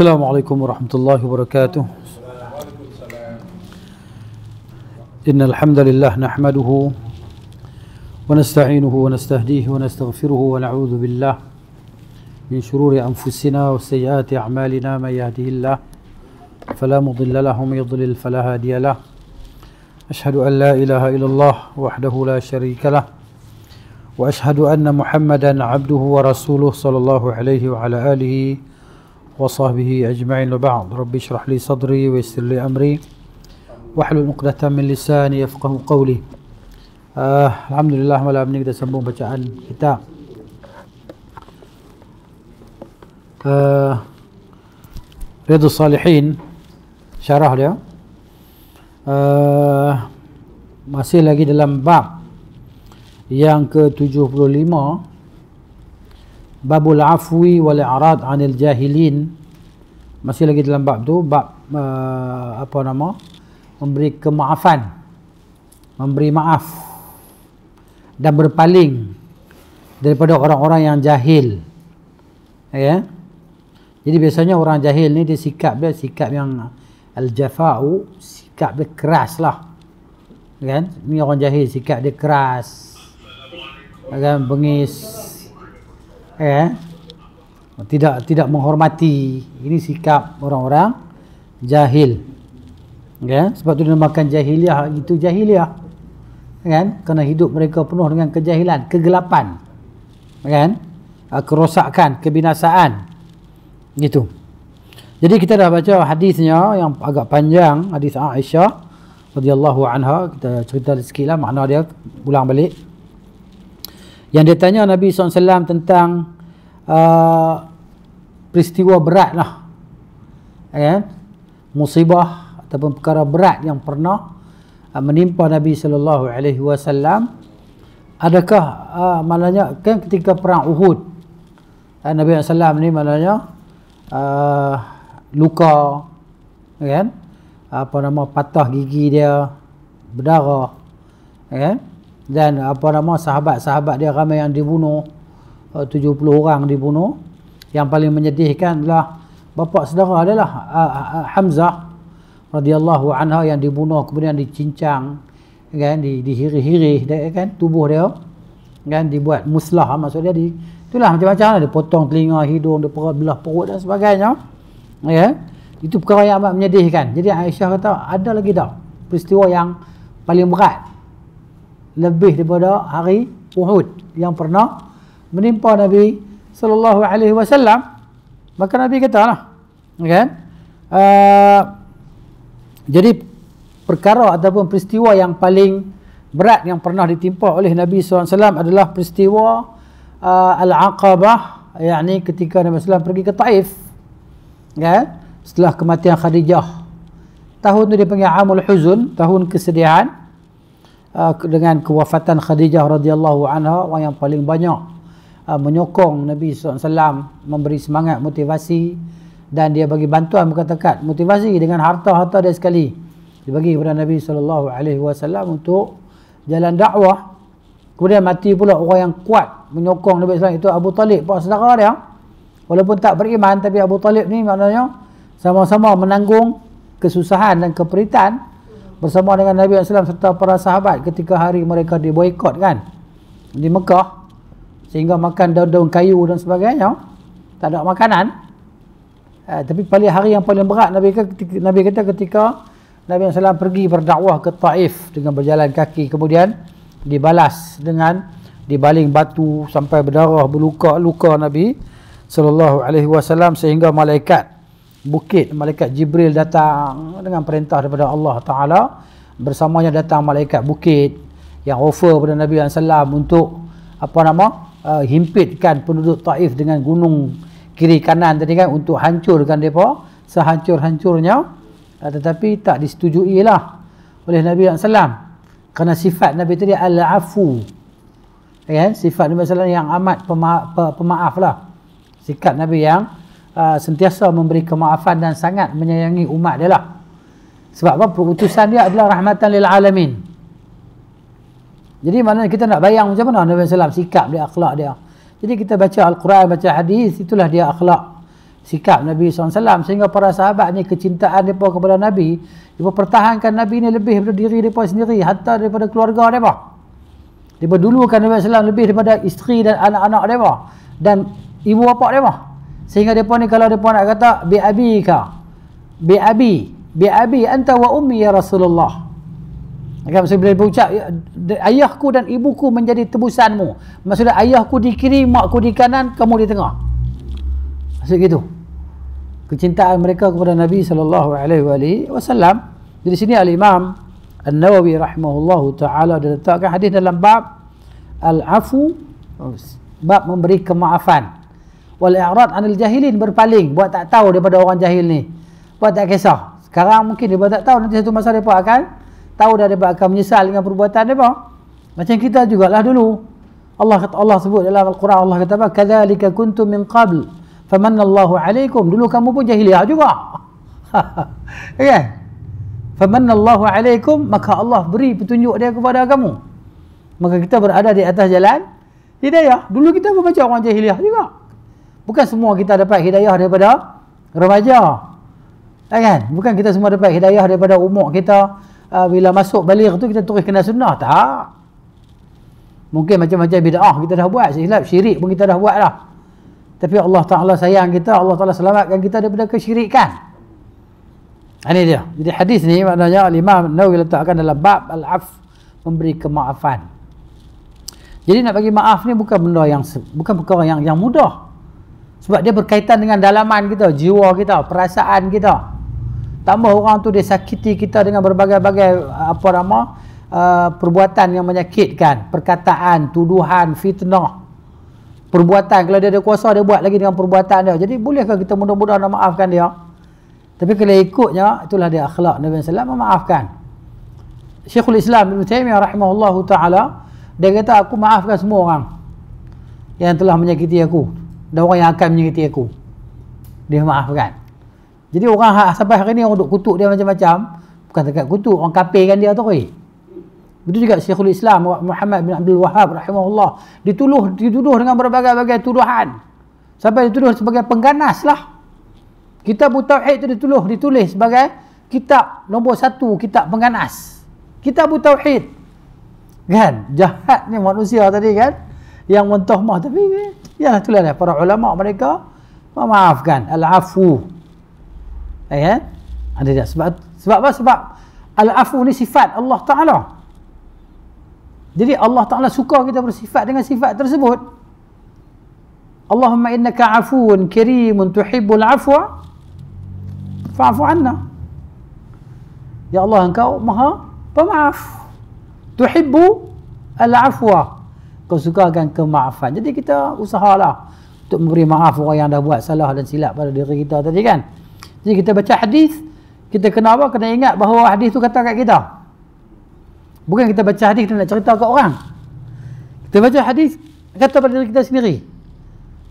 السلام عليكم ورحمة الله وبركاته إن الحمد لله نحمده ونستعينه ونستهديه ونستغفره ونعوذ بالله من شرور أنفسنا وسيئات أعمالنا من يهده الله فلا مضل له ومن يضلل فلا هادي له أشهد أن لا إله إلا الله وحده لا شريك له وأشهد أن محمدا عبده ورسوله صلى الله عليه وعلى آله وسلم وصحبه أجمعين لبعض ربي اشرح لي صدري ويسر لي أمري واحلل عقدة من لساني يفقه قولي آه الحمد لله ولا أبنك ده سنبون بجاء الكتاب آه رياض الصالحين شرح لي آه masih lagi dalam bab yang ke-75 babul afwi wal arad anil jahilin masih lagi dalam bab tu bab uh, apa nama memberi kemaafan memberi maaf dan berpaling daripada orang-orang yang jahil ya yeah. jadi biasanya orang jahil ni dia sikap dia sikap yang al-jafau sikap dia keras lah kan ni orang jahil sikap dia keras kan bengis ya yeah tidak tidak menghormati ini sikap orang-orang jahil kan sebab tu dinamakan jahiliah itu jahiliah kan kerana hidup mereka penuh dengan kejahilan kegelapan kan ah, kerosakan kebinasaan gitu jadi kita dah baca hadisnya yang agak panjang hadis Aisyah radhiyallahu anha kita cerita sikitlah makna dia ulang balik yang dia tanya Nabi SAW tentang uh, peristiwa berat lah eh, musibah ataupun perkara berat yang pernah eh, menimpa Nabi Sallallahu Alaihi Wasallam adakah uh, eh, malanya kan ketika perang Uhud eh, Nabi Sallam ni malanya uh, eh, luka kan apa nama patah gigi dia berdarah kan dan apa nama sahabat-sahabat dia ramai yang dibunuh 70 orang dibunuh yang paling menyedihkan adalah bapa saudara adalah ah, ah, ah, Hamzah radhiyallahu anha yang dibunuh kemudian dicincang kan di dihiri-hiri kan tubuh dia kan dibuat muslah maksud dia di itulah macam-macam lah. dia potong telinga hidung dia belah perut dan sebagainya ya itu perkara yang amat menyedihkan jadi Aisyah kata ada lagi tak peristiwa yang paling berat lebih daripada hari Uhud yang pernah menimpa Nabi sallallahu alaihi wasallam maka nabi kata lah kan uh, jadi perkara ataupun peristiwa yang paling berat yang pernah ditimpa oleh nabi SAW adalah peristiwa uh, al-aqabah yakni ketika nabi SAW pergi ke taif kan setelah kematian khadijah tahun itu dipanggil amul huzun tahun kesedihan eh, dengan kewafatan khadijah radhiyallahu anha orang yang paling banyak Uh, menyokong Nabi SAW memberi semangat motivasi dan dia bagi bantuan bukan tekat motivasi dengan harta-harta dia sekali dia bagi kepada Nabi SAW untuk jalan dakwah kemudian mati pula orang yang kuat menyokong Nabi SAW itu Abu Talib pak saudara dia walaupun tak beriman tapi Abu Talib ni maknanya sama-sama menanggung kesusahan dan keperitan bersama dengan Nabi SAW serta para sahabat ketika hari mereka diboykot kan di Mekah sehingga makan daun-daun kayu dan sebagainya tak ada makanan uh, tapi paling hari yang paling berat Nabi kata, Nabi kata ketika Nabi SAW pergi berdakwah ke Taif dengan berjalan kaki kemudian dibalas dengan dibaling batu sampai berdarah berluka luka Nabi sallallahu alaihi wasallam sehingga malaikat bukit malaikat Jibril datang dengan perintah daripada Allah taala bersamanya datang malaikat bukit yang offer kepada Nabi sallallahu alaihi wasallam untuk apa nama uh, himpitkan penduduk Taif dengan gunung kiri kanan tadi kan untuk hancurkan mereka sehancur-hancurnya uh, tetapi tak disetujui lah oleh Nabi Sallam, kerana sifat Nabi tadi al-afu ya kan sifat Nabi SAW yang amat pema pemaaf lah sikap Nabi yang uh, sentiasa memberi kemaafan dan sangat menyayangi umat dia lah sebab apa? Perutusan dia adalah rahmatan lil alamin. Jadi mana kita nak bayang macam mana Nabi SAW sikap dia, akhlak dia. Jadi kita baca Al-Quran, baca hadis, itulah dia akhlak. Sikap Nabi SAW sehingga para sahabat ni kecintaan mereka kepada Nabi. Mereka pertahankan Nabi ni lebih daripada diri mereka sendiri. Hatta daripada keluarga mereka. dulu kan Nabi SAW lebih daripada isteri dan anak-anak mereka. Dan ibu bapa mereka. Sehingga mereka ni kalau mereka nak kata, Bi'abi ka. Bi'abi. abi anta wa ummi ya Rasulullah. Agama kan, sebelum berucap ya, ayahku dan ibuku menjadi tebusanmu. Maksudnya ayahku di kiri, makku di kanan, kamu di tengah. Maksud gitu. Kecintaan mereka kepada Nabi sallallahu alaihi wasallam. Jadi sini Al Imam An-Nawawi rahimahullahu taala dia letakkan hadis dalam bab al-afu bab memberi kemaafan wal i'rad anil jahilin berpaling buat tak tahu daripada orang jahil ni buat tak kisah sekarang mungkin dia buat tak tahu nanti satu masa dia akan tahu dah dia akan menyesal dengan perbuatan dia apa? Macam kita jugalah dulu. Allah kata Allah sebut dalam al-Quran Allah kata apa? Kadzalika kuntum min qabl. Allahu alaikum. Dulu kamu pun jahiliah juga. Ya. okay. Famanallahu alaikum maka Allah beri petunjuk dia kepada kamu. Maka kita berada di atas jalan hidayah. Dulu kita pun macam orang jahiliah juga. Bukan semua kita dapat hidayah daripada remaja. Kan? Bukan kita semua dapat hidayah daripada umur kita, uh, bila masuk balik tu kita terus kena sunnah tak mungkin macam-macam bidah kita dah buat silap syirik pun kita dah buat lah. tapi Allah Taala sayang kita Allah Taala selamatkan kita daripada kesyirikan ini ah, dia jadi hadis ni maknanya Imam Nawawi letakkan dalam bab al-af memberi kemaafan jadi nak bagi maaf ni bukan benda yang bukan perkara yang yang mudah sebab dia berkaitan dengan dalaman kita, jiwa kita, perasaan kita tambah orang tu dia sakiti kita dengan berbagai-bagai apa nama uh, perbuatan yang menyakitkan, perkataan, tuduhan, fitnah. Perbuatan kalau dia ada kuasa dia buat lagi dengan perbuatan dia. Jadi bolehkah kita mudah-mudah nak maafkan dia? Tapi kalau ikutnya itulah dia akhlak Nabi Sallallahu Alaihi memaafkan. Syekhul Islam Ibn Taymiyyah rahimahullah ta'ala dia kata aku maafkan semua orang yang telah menyakiti aku dan orang yang akan menyakiti aku dia maafkan jadi orang ha-, sampai hari ni orang duk kutuk dia macam-macam. Bukan dekat kutuk, orang kapirkan dia tu. Eh. Betul juga Syekhul Islam Muhammad bin Abdul Wahab rahimahullah dituduh dituduh dengan berbagai-bagai tuduhan. Sampai dituduh sebagai pengganas lah. Kitab Tauhid tu dituduh ditulis sebagai kitab nombor satu kitab pengganas. Kitab Tauhid. Kan? Jahat ni manusia tadi kan? Yang mentohmah tapi ya itulah para ulama mereka memaafkan al-afu ayat eh, eh? ada dah sebab sebab apa sebab al-afu ni sifat Allah Taala jadi Allah Taala suka kita bersifat dengan sifat tersebut Allahumma innaka afuun karimun tuhibbul afwa fa'fu anna ya Allah engkau maha pemaaf tuhibbu al-afwa kau suka akan kemaafan jadi kita usahalah untuk memberi maaf orang yang dah buat salah dan silap pada diri kita tadi kan jadi kita baca hadis, kita kena apa? Kena ingat bahawa hadis tu kata kat kita. Bukan kita baca hadis kita nak cerita kat orang. Kita baca hadis kata pada diri kita sendiri.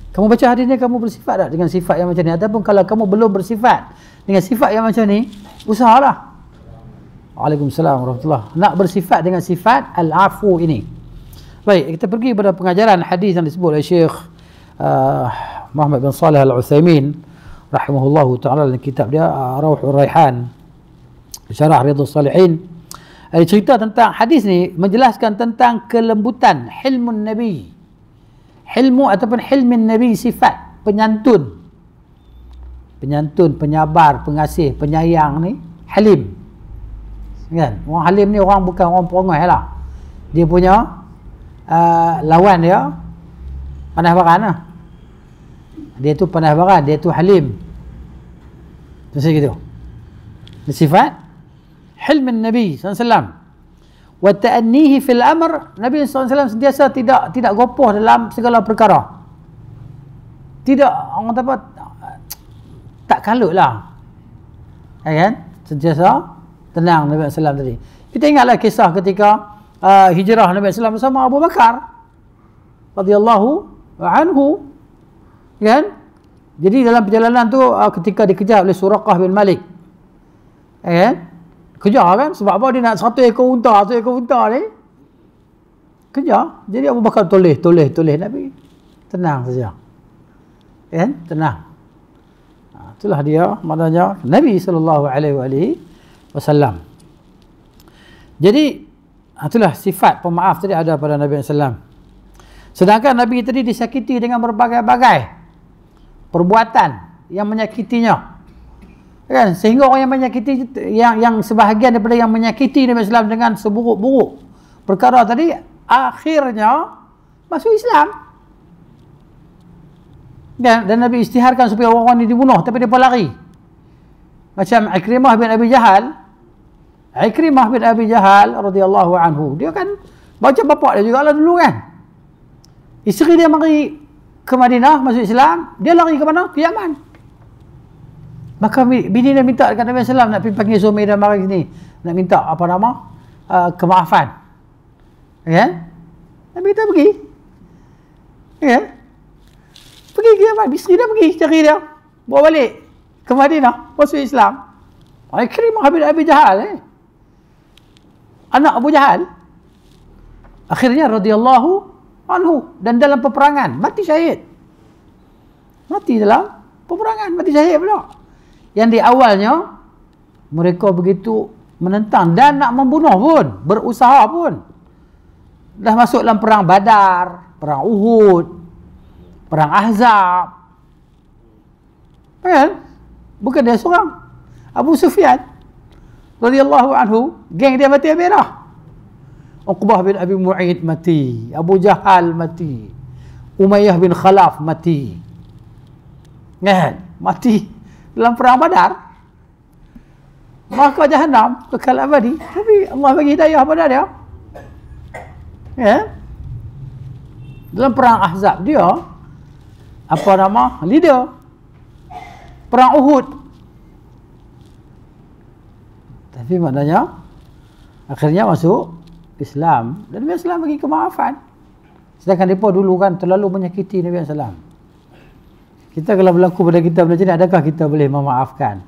Kamu baca hadis ni kamu bersifat tak dengan sifat yang macam ni ataupun kalau kamu belum bersifat dengan sifat yang macam ni, usahalah. Waalaikumsalam warahmatullahi. Nak bersifat dengan sifat al-afu ini. Baik, kita pergi kepada pengajaran hadis yang disebut oleh Syekh uh, Muhammad bin Salih Al-Utsaimin. Rahimahullah, taala dalam kitab dia ah, Rauhul Raihan syarah Riyadhus Salihin ada cerita tentang hadis ni menjelaskan tentang kelembutan hilmun nabi hilmu ataupun hilmin nabi sifat penyantun penyantun penyabar pengasih penyayang ni halim kan orang halim ni orang bukan orang perangai lah dia punya uh, lawan dia panas baran lah dia tu pandai barat dia tu halim macam gitu sifat hilm nabi sallallahu wa ta'nihi fil amr nabi sallallahu sentiasa tidak tidak gopoh dalam segala perkara tidak orang apa tak kalutlah ya kan sentiasa tenang nabi sallallahu tadi kita ingatlah kisah ketika uh, hijrah nabi sallallahu bersama Abu Bakar radhiyallahu anhu kan jadi dalam perjalanan tu ah, ketika dikejar oleh Surakah bin Malik eh, kan kejar kan sebab apa dia nak satu ekor unta satu ekor unta ni kejar jadi Abu Bakar toleh toleh toleh Nabi tenang saja eh, kan tenang ah, itulah dia maknanya Nabi sallallahu alaihi wasallam jadi ah, itulah sifat pemaaf tadi ada pada Nabi sallallahu alaihi wasallam sedangkan Nabi tadi disakiti dengan berbagai-bagai perbuatan yang menyakitinya kan sehingga orang yang menyakiti yang yang sebahagian daripada yang menyakiti Nabi Islam dengan seburuk-buruk perkara tadi akhirnya masuk Islam dan, dan Nabi istiharkan supaya orang-orang ini dibunuh tapi dia pun lari macam Ikrimah bin Abi Jahal Ikrimah bin Abi Jahal radhiyallahu anhu dia kan baca bapak dia juga lah dulu kan isteri dia mari ke Madinah masuk Islam, dia lari ke mana? Ke Yaman. Maka bini dia minta dekat Nabi SAW nak pergi panggil suami dan mari sini. Nak minta apa nama? Uh, kemaafan. Ya? Yeah? Kan? Nabi kita pergi. Ya? Yeah? Kan? Pergi ke Yaman. Isteri dia pergi cari dia. Bawa balik ke Madinah. Masuk Islam. Akhirnya Habib Abi Jahal. Eh? Anak Abu Jahal. Akhirnya radiyallahu anhu dan dalam peperangan mati syahid. Mati dalam peperangan, mati syahid pula. Yang di awalnya mereka begitu menentang dan nak membunuh pun, berusaha pun. Dah masuk dalam perang Badar, perang Uhud, perang Ahzab. Kan? Bukan dia seorang. Abu Sufyan radhiyallahu anhu, geng dia mati habis dah. Uqbah bin Abi Mu'id mati Abu Jahal mati Umayyah bin Khalaf mati Kan? Mati dalam perang badar Maka jahannam kekal abadi Tapi Allah bagi hidayah pada dia Kan? Dalam perang Ahzab dia Apa nama? Leader Perang Uhud tapi maknanya akhirnya masuk Islam dan Nabi Islam bagi kemaafan. Sedangkan mereka dulu kan terlalu menyakiti Nabi Islam. Kita kalau berlaku pada kita macam ni, adakah kita boleh memaafkan?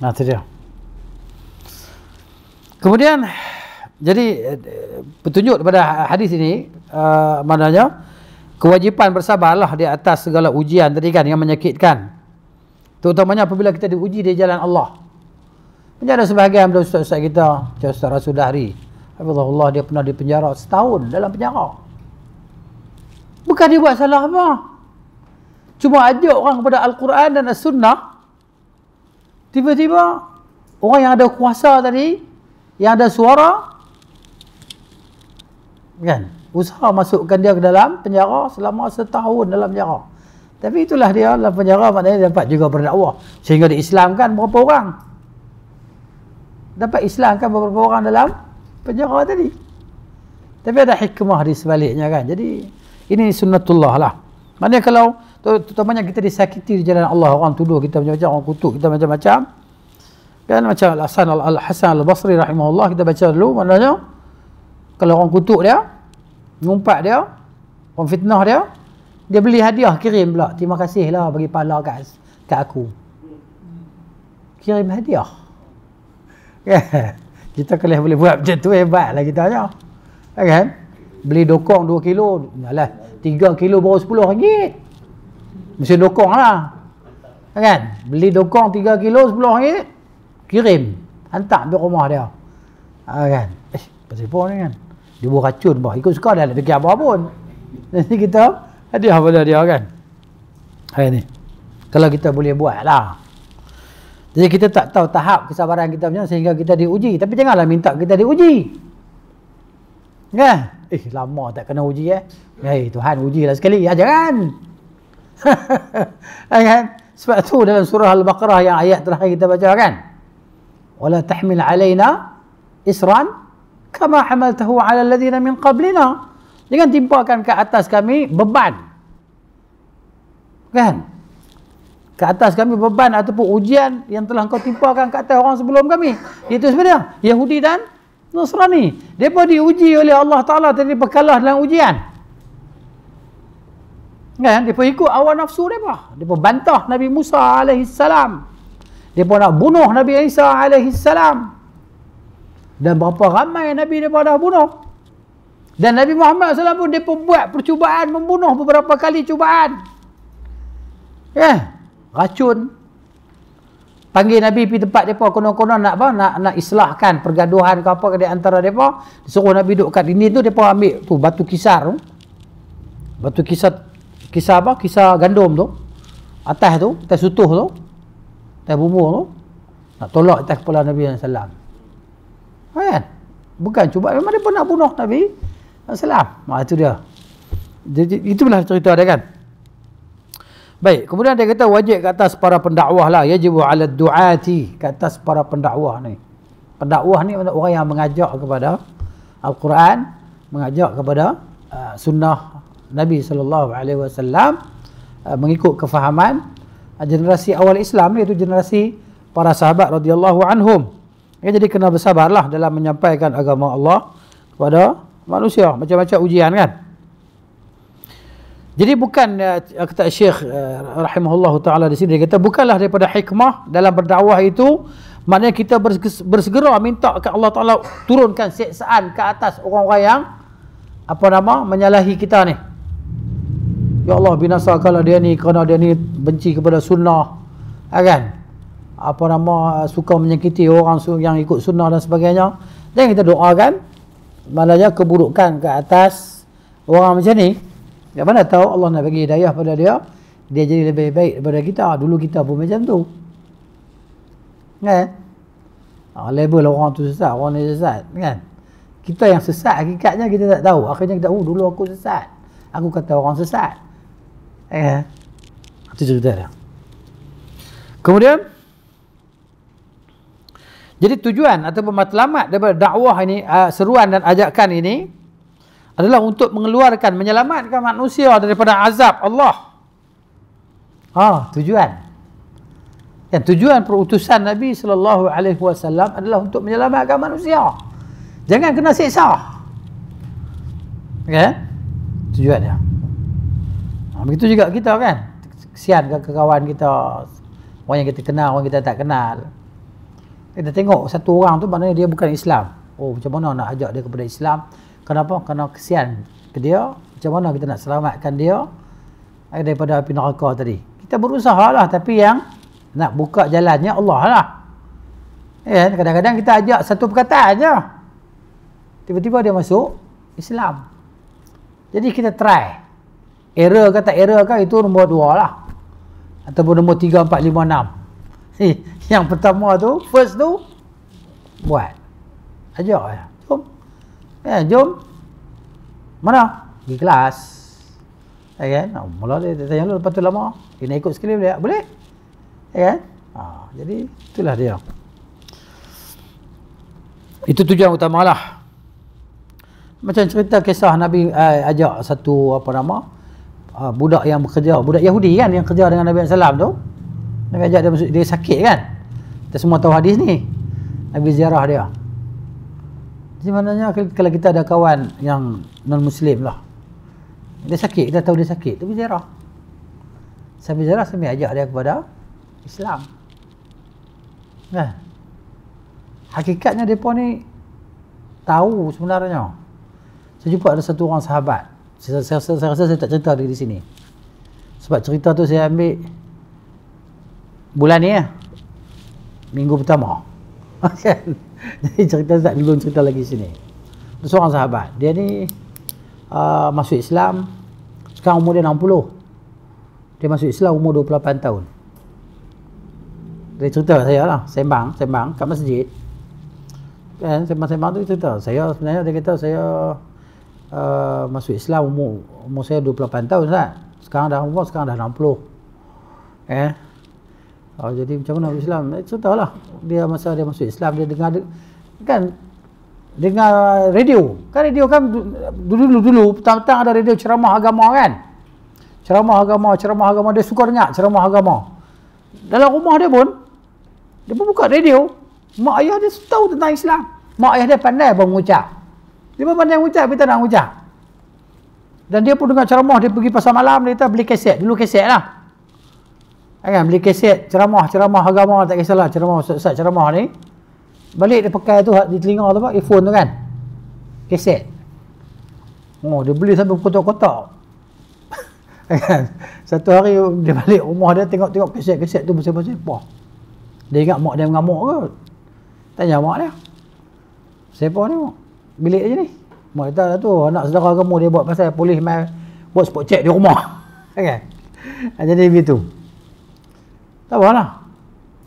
Nah, itu dia. Kemudian, jadi petunjuk pada hadis ini, uh, maknanya, kewajipan bersabarlah di atas segala ujian tadi kan yang menyakitkan. Terutamanya apabila kita diuji di jalan Allah. Menjadi sebahagian pada ustaz-ustaz kita, Ustaz Rasul Dahri. Hafizahullah dia pernah di penjara setahun dalam penjara. Bukan dia buat salah apa. Cuma ajak orang kepada Al-Quran dan As-Sunnah. Tiba-tiba orang yang ada kuasa tadi, yang ada suara. Kan? Usaha masukkan dia ke dalam penjara selama setahun dalam penjara. Tapi itulah dia dalam penjara maknanya dapat juga berdakwah. Sehingga diislamkan berapa orang. Dapat islamkan beberapa orang dalam penjara tadi tapi ada hikmah di sebaliknya kan jadi ini sunnatullah lah maknanya kalau terutamanya kita disakiti di jalan Allah orang tuduh kita macam-macam orang kutuk kita macam-macam kan macam Al-Hasan al Al-Basri rahimahullah kita baca dulu maknanya kalau orang kutuk dia ngumpat dia orang fitnah dia dia beli hadiah kirim pula terima kasih lah bagi pahala kat, kat aku kirim hadiah kan? kita boleh boleh buat macam tu hebatlah kita ya. Kan? Beli dokong 2 kilo, nyalah 3 kilo baru 10 ringgit. Mesti lah, kan, kan? Beli dokong 3 kilo 10 ringgit. Kirim, hantar ke rumah dia. Ah, kan? Eh, pasal apa ni kan? Dia buat racun bah. Ikut suka dah lah apa pun. Nanti kita hadiah pada dia kan. Hai ni. Kalau kita boleh buat lah. Jadi kita tak tahu tahap kesabaran kita macam sehingga kita diuji. Tapi janganlah minta kita diuji. Kan? Eh, lama tak kena uji eh. Ya, eh, Hey, Tuhan ujilah sekali. Ya, jangan. kan? Sebab tu dalam surah Al-Baqarah yang ayat terakhir kita baca kan? Wala tahmil alaina isran kama hamaltahu ala alladhina min qablina. Jangan timpakan ke atas kami beban. Kan? ke atas kami beban ataupun ujian yang telah kau timpakan ke atas orang sebelum kami. Itu sebenarnya Yahudi dan Nasrani. Mereka diuji oleh Allah Ta'ala tadi berkalah dalam ujian. Kan? Mereka ikut awal nafsu mereka. Mereka bantah Nabi Musa AS. Mereka nak bunuh Nabi Isa AS. Dan berapa ramai Nabi mereka dah bunuh. Dan Nabi Muhammad sallallahu alaihi wasallam pun mereka buat percubaan membunuh beberapa kali cubaan. Ya racun panggil nabi pergi tempat depa konon-konon nak apa nak nak islahkan pergaduhan ke apa di antara depa suruh nabi duduk kat dinding tu depa ambil tu batu kisar tu batu kisar kisar apa kisar gandum tu atas tu atas sutuh tu atas bumbung tu nak tolak atas kepala nabi yang alaihi wasallam kan bukan cuba memang depa nak bunuh nabi sallallahu alaihi wasallam ha, itu dia itulah cerita dia kan Baik, kemudian dia kata wajib ke atas para pendakwah lah. Yajibu ala du'ati ke atas para pendakwah ni. Pendakwah ni orang yang mengajak kepada Al-Quran, mengajak kepada uh, sunnah Nabi sallallahu uh, alaihi wasallam uh, mengikut kefahaman uh, generasi awal Islam iaitu generasi para sahabat radhiyallahu anhum. Ya, jadi kena bersabarlah dalam menyampaikan agama Allah kepada manusia macam-macam ujian kan. Jadi bukan uh, eh, kata Syekh uh, eh, rahimahullah taala di sini dia kata bukanlah daripada hikmah dalam berdakwah itu maknanya kita bersegera minta ke Allah taala turunkan siksaan ke atas orang-orang yang apa nama menyalahi kita ni. Ya Allah binasakanlah dia ni kerana dia ni benci kepada sunnah. Ha, kan? Apa nama suka menyakiti orang yang ikut sunnah dan sebagainya. Jangan kita doakan malah keburukan ke atas orang macam ni. Ya mana tahu Allah nak bagi hidayah pada dia, dia jadi lebih baik daripada kita. Ah, dulu kita pun macam tu. Kan? Ah, label orang tu sesat, orang ni sesat. Kan? Kita yang sesat hakikatnya kita tak tahu. Akhirnya kita tahu, oh, dulu aku sesat. Aku kata orang sesat. Eh, kan? Itu cerita dia. Kemudian, jadi tujuan atau matlamat daripada dakwah ini, ah, seruan dan ajakan ini, adalah untuk mengeluarkan, menyelamatkan manusia daripada azab Allah. Ha, oh, tujuan. Yang tujuan perutusan Nabi sallallahu alaihi wasallam adalah untuk menyelamatkan manusia. Jangan kena siksa. Kan? Tujuan dia. Ha, begitu juga kita kan. Kesian ke kawan kita. Orang yang kita kenal, orang kita tak kenal. Kita tengok satu orang tu maknanya dia bukan Islam. Oh, macam mana nak ajak dia kepada Islam? Kenapa? Kerana kesian ke dia. Macam mana kita nak selamatkan dia eh, daripada api neraka tadi. Kita berusaha lah tapi yang nak buka jalannya Allah lah. Eh, kadang-kadang kita ajak satu perkataan je. Tiba-tiba dia masuk Islam. Jadi kita try. Era ke tak error ke itu nombor dua lah. Ataupun nombor tiga, empat, lima, enam. Yang pertama tu, first tu, buat. Ajak lah. Ya. Eh, jom. Mana? di kelas. Ya eh, kan? Oh, mula dia tanya dulu lepas tu lama. Dia nak ikut sekali boleh tak? Boleh. Ya eh, kan? Ah, jadi itulah dia. Itu tujuan utamalah. Macam cerita kisah Nabi eh, ajak satu apa nama? Uh, budak yang bekerja, budak Yahudi kan yang kerja dengan Nabi Sallam tu. Nabi ajak dia masuk dia sakit kan? Kita semua tahu hadis ni. Nabi ziarah dia. Jadi maknanya kalau kita ada kawan yang non-Muslim lah. Dia sakit, kita tahu dia sakit. Tapi ziarah. Sambil ziarah, sambil ajak dia kepada Islam. Nah. Hakikatnya mereka ni tahu sebenarnya. Saya jumpa ada satu orang sahabat. Saya, saya, saya, saya rasa saya tak cerita di sini. Sebab cerita tu saya ambil bulan ni ya. Minggu pertama. kan? Jadi cerita tak dulu cerita lagi sini. Itu seorang sahabat. Dia ni uh, masuk Islam. Sekarang umur dia 60. Dia masuk Islam umur 28 tahun. Dia cerita saya lah. Sembang, sembang kat masjid. Kan? Sembang-sembang tu cerita. Saya sebenarnya dia kata saya uh, masuk Islam umur, umur saya 28 tahun Ustaz. Sekarang dah umur, sekarang dah 60. Eh, Oh, jadi macam mana masuk Islam? Eh, contohlah dia masa dia masuk Islam dia dengar kan dengar radio. Kan radio kan dulu-dulu petang-petang ada radio ceramah agama kan? Ceramah agama, ceramah agama dia suka dengar ceramah agama. Dalam rumah dia pun dia pun buka radio, mak ayah dia tahu tentang Islam. Mak ayah dia pandai apa mengucap. Dia pun pandai mengucap, kita nak mengucap. Dan dia pun dengar ceramah, dia pergi pasar malam, dia beli kaset. Dulu kaset lah. Ah, kan beli kaset ceramah-ceramah agama tak kisahlah ceramah ustaz-ustaz ceramah ni. Balik dia pakai tu di telinga tu apa? Earphone tu kan. Kaset. Oh, dia beli sampai kotak-kotak. Ah, kan? Satu hari dia balik rumah dia tengok-tengok kaset-kaset tu macam-macam. Wah. Dia ingat mak dia mengamuk ke? Tanya mak dia. Siapa ni? Bilik aja ni. Mak kata lah tu anak saudara kamu dia buat pasal polis main buat spot check di rumah. Ah, kan? Jadi begitu. Tak lah.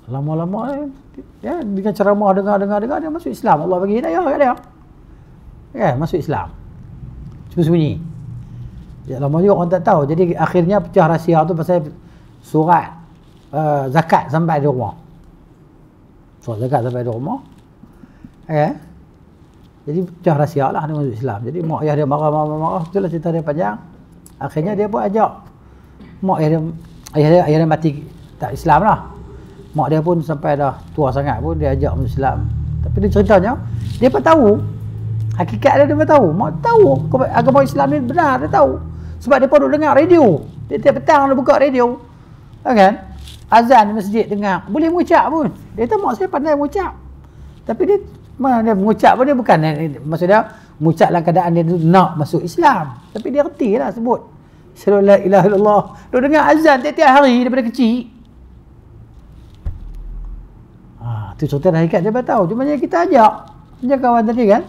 Lama-lama eh, ya, dengan ceramah dengar-dengar dengar dia masuk Islam. Allah bagi hidayah kat dia. Ya, masuk Islam. Cuma sunyi. Ya, lama juga orang tak tahu. Jadi akhirnya pecah rahsia tu pasal surat uh, zakat sampai di rumah. Surat so, zakat sampai di rumah. Ya. Jadi pecah rahsia lah dia masuk Islam. Jadi mak ayah dia marah, marah, marah. Itulah cerita dia panjang. Akhirnya dia buat ajak. Mak ayah dia, ayah dia, ayah dia mati tak Islam lah mak dia pun sampai dah tua sangat pun dia ajak masuk Islam tapi dia contohnya dia pun tahu hakikat dia dia pun tahu mak tahu agama Islam ni benar dia tahu sebab dia pun duduk dengar radio dia tiap petang dia buka radio kan azan di masjid dengar boleh mengucap pun dia tahu mak saya pandai mengucap tapi dia mana dia mengucap pun dia bukan eh, eh, maksudnya mengucap dalam keadaan dia nak masuk Islam tapi dia reti lah sebut Sallallahu alaihi wasallam. Dia dengar azan tiap-tiap hari daripada kecil. tu sultan hakikat dia tahu cuma dia kita ajak dia kawan tadi kan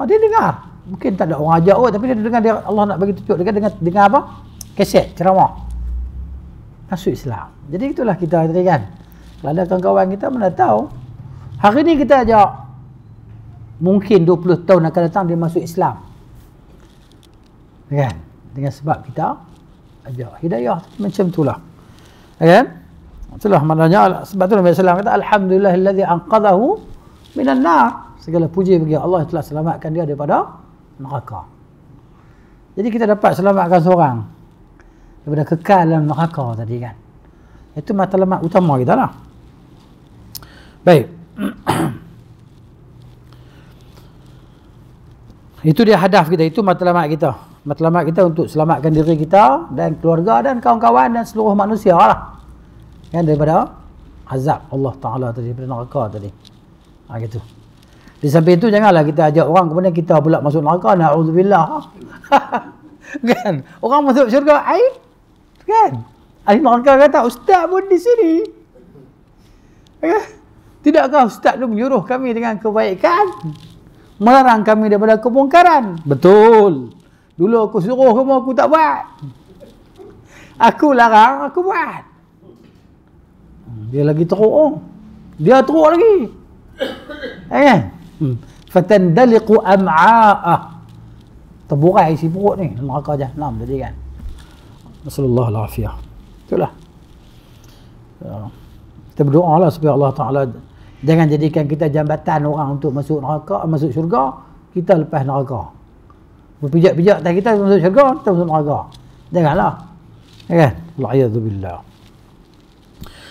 oh, dia dengar mungkin tak ada orang ajak oh, tapi dia dengar dia Allah nak bagi tunjuk dengan dengan dengar apa keset ceramah masuk Islam jadi itulah kita tadi kan kalau ada kawan-kawan kita mana tahu hari ni kita ajak mungkin 20 tahun akan datang dia masuk Islam kan dengan sebab kita ajak hidayah macam itulah kan okay? Itulah maknanya sebab tu Nabi Sallam kata alhamdulillah allazi anqadhahu minan nar. Segala puji bagi Allah telah selamatkan dia daripada neraka. Jadi kita dapat selamatkan seorang daripada kekal dalam neraka tadi kan. Itu matlamat utama kita lah. Baik. itu dia hadaf kita, itu matlamat kita. Matlamat kita untuk selamatkan diri kita dan keluarga dan kawan-kawan dan seluruh manusia lah ya, daripada azab Allah Taala tadi daripada neraka tadi. Ha gitu. Di samping itu janganlah kita ajak orang kemudian kita pula masuk neraka naudzubillah. kan? Orang masuk syurga air Kan? Ahli neraka kata ustaz pun di sini. Ya. Tidakkah ustaz itu menyuruh kami dengan kebaikan? Melarang kami daripada kemungkaran. Betul. Dulu aku suruh kamu aku tak buat. Aku larang, aku buat dia lagi teruk oh. dia teruk lagi eh hmm. fatandaliqu am'a'a terburai isi perut ni neraka jahanam tadi kan Rasulullah al-afiyah itulah ya. kita berdoa lah supaya Allah Ta'ala jangan jadikan kita jambatan orang untuk masuk neraka masuk syurga kita lepas neraka berpijak-pijak tak kita masuk syurga kita masuk neraka janganlah ya kan la'ayadu billah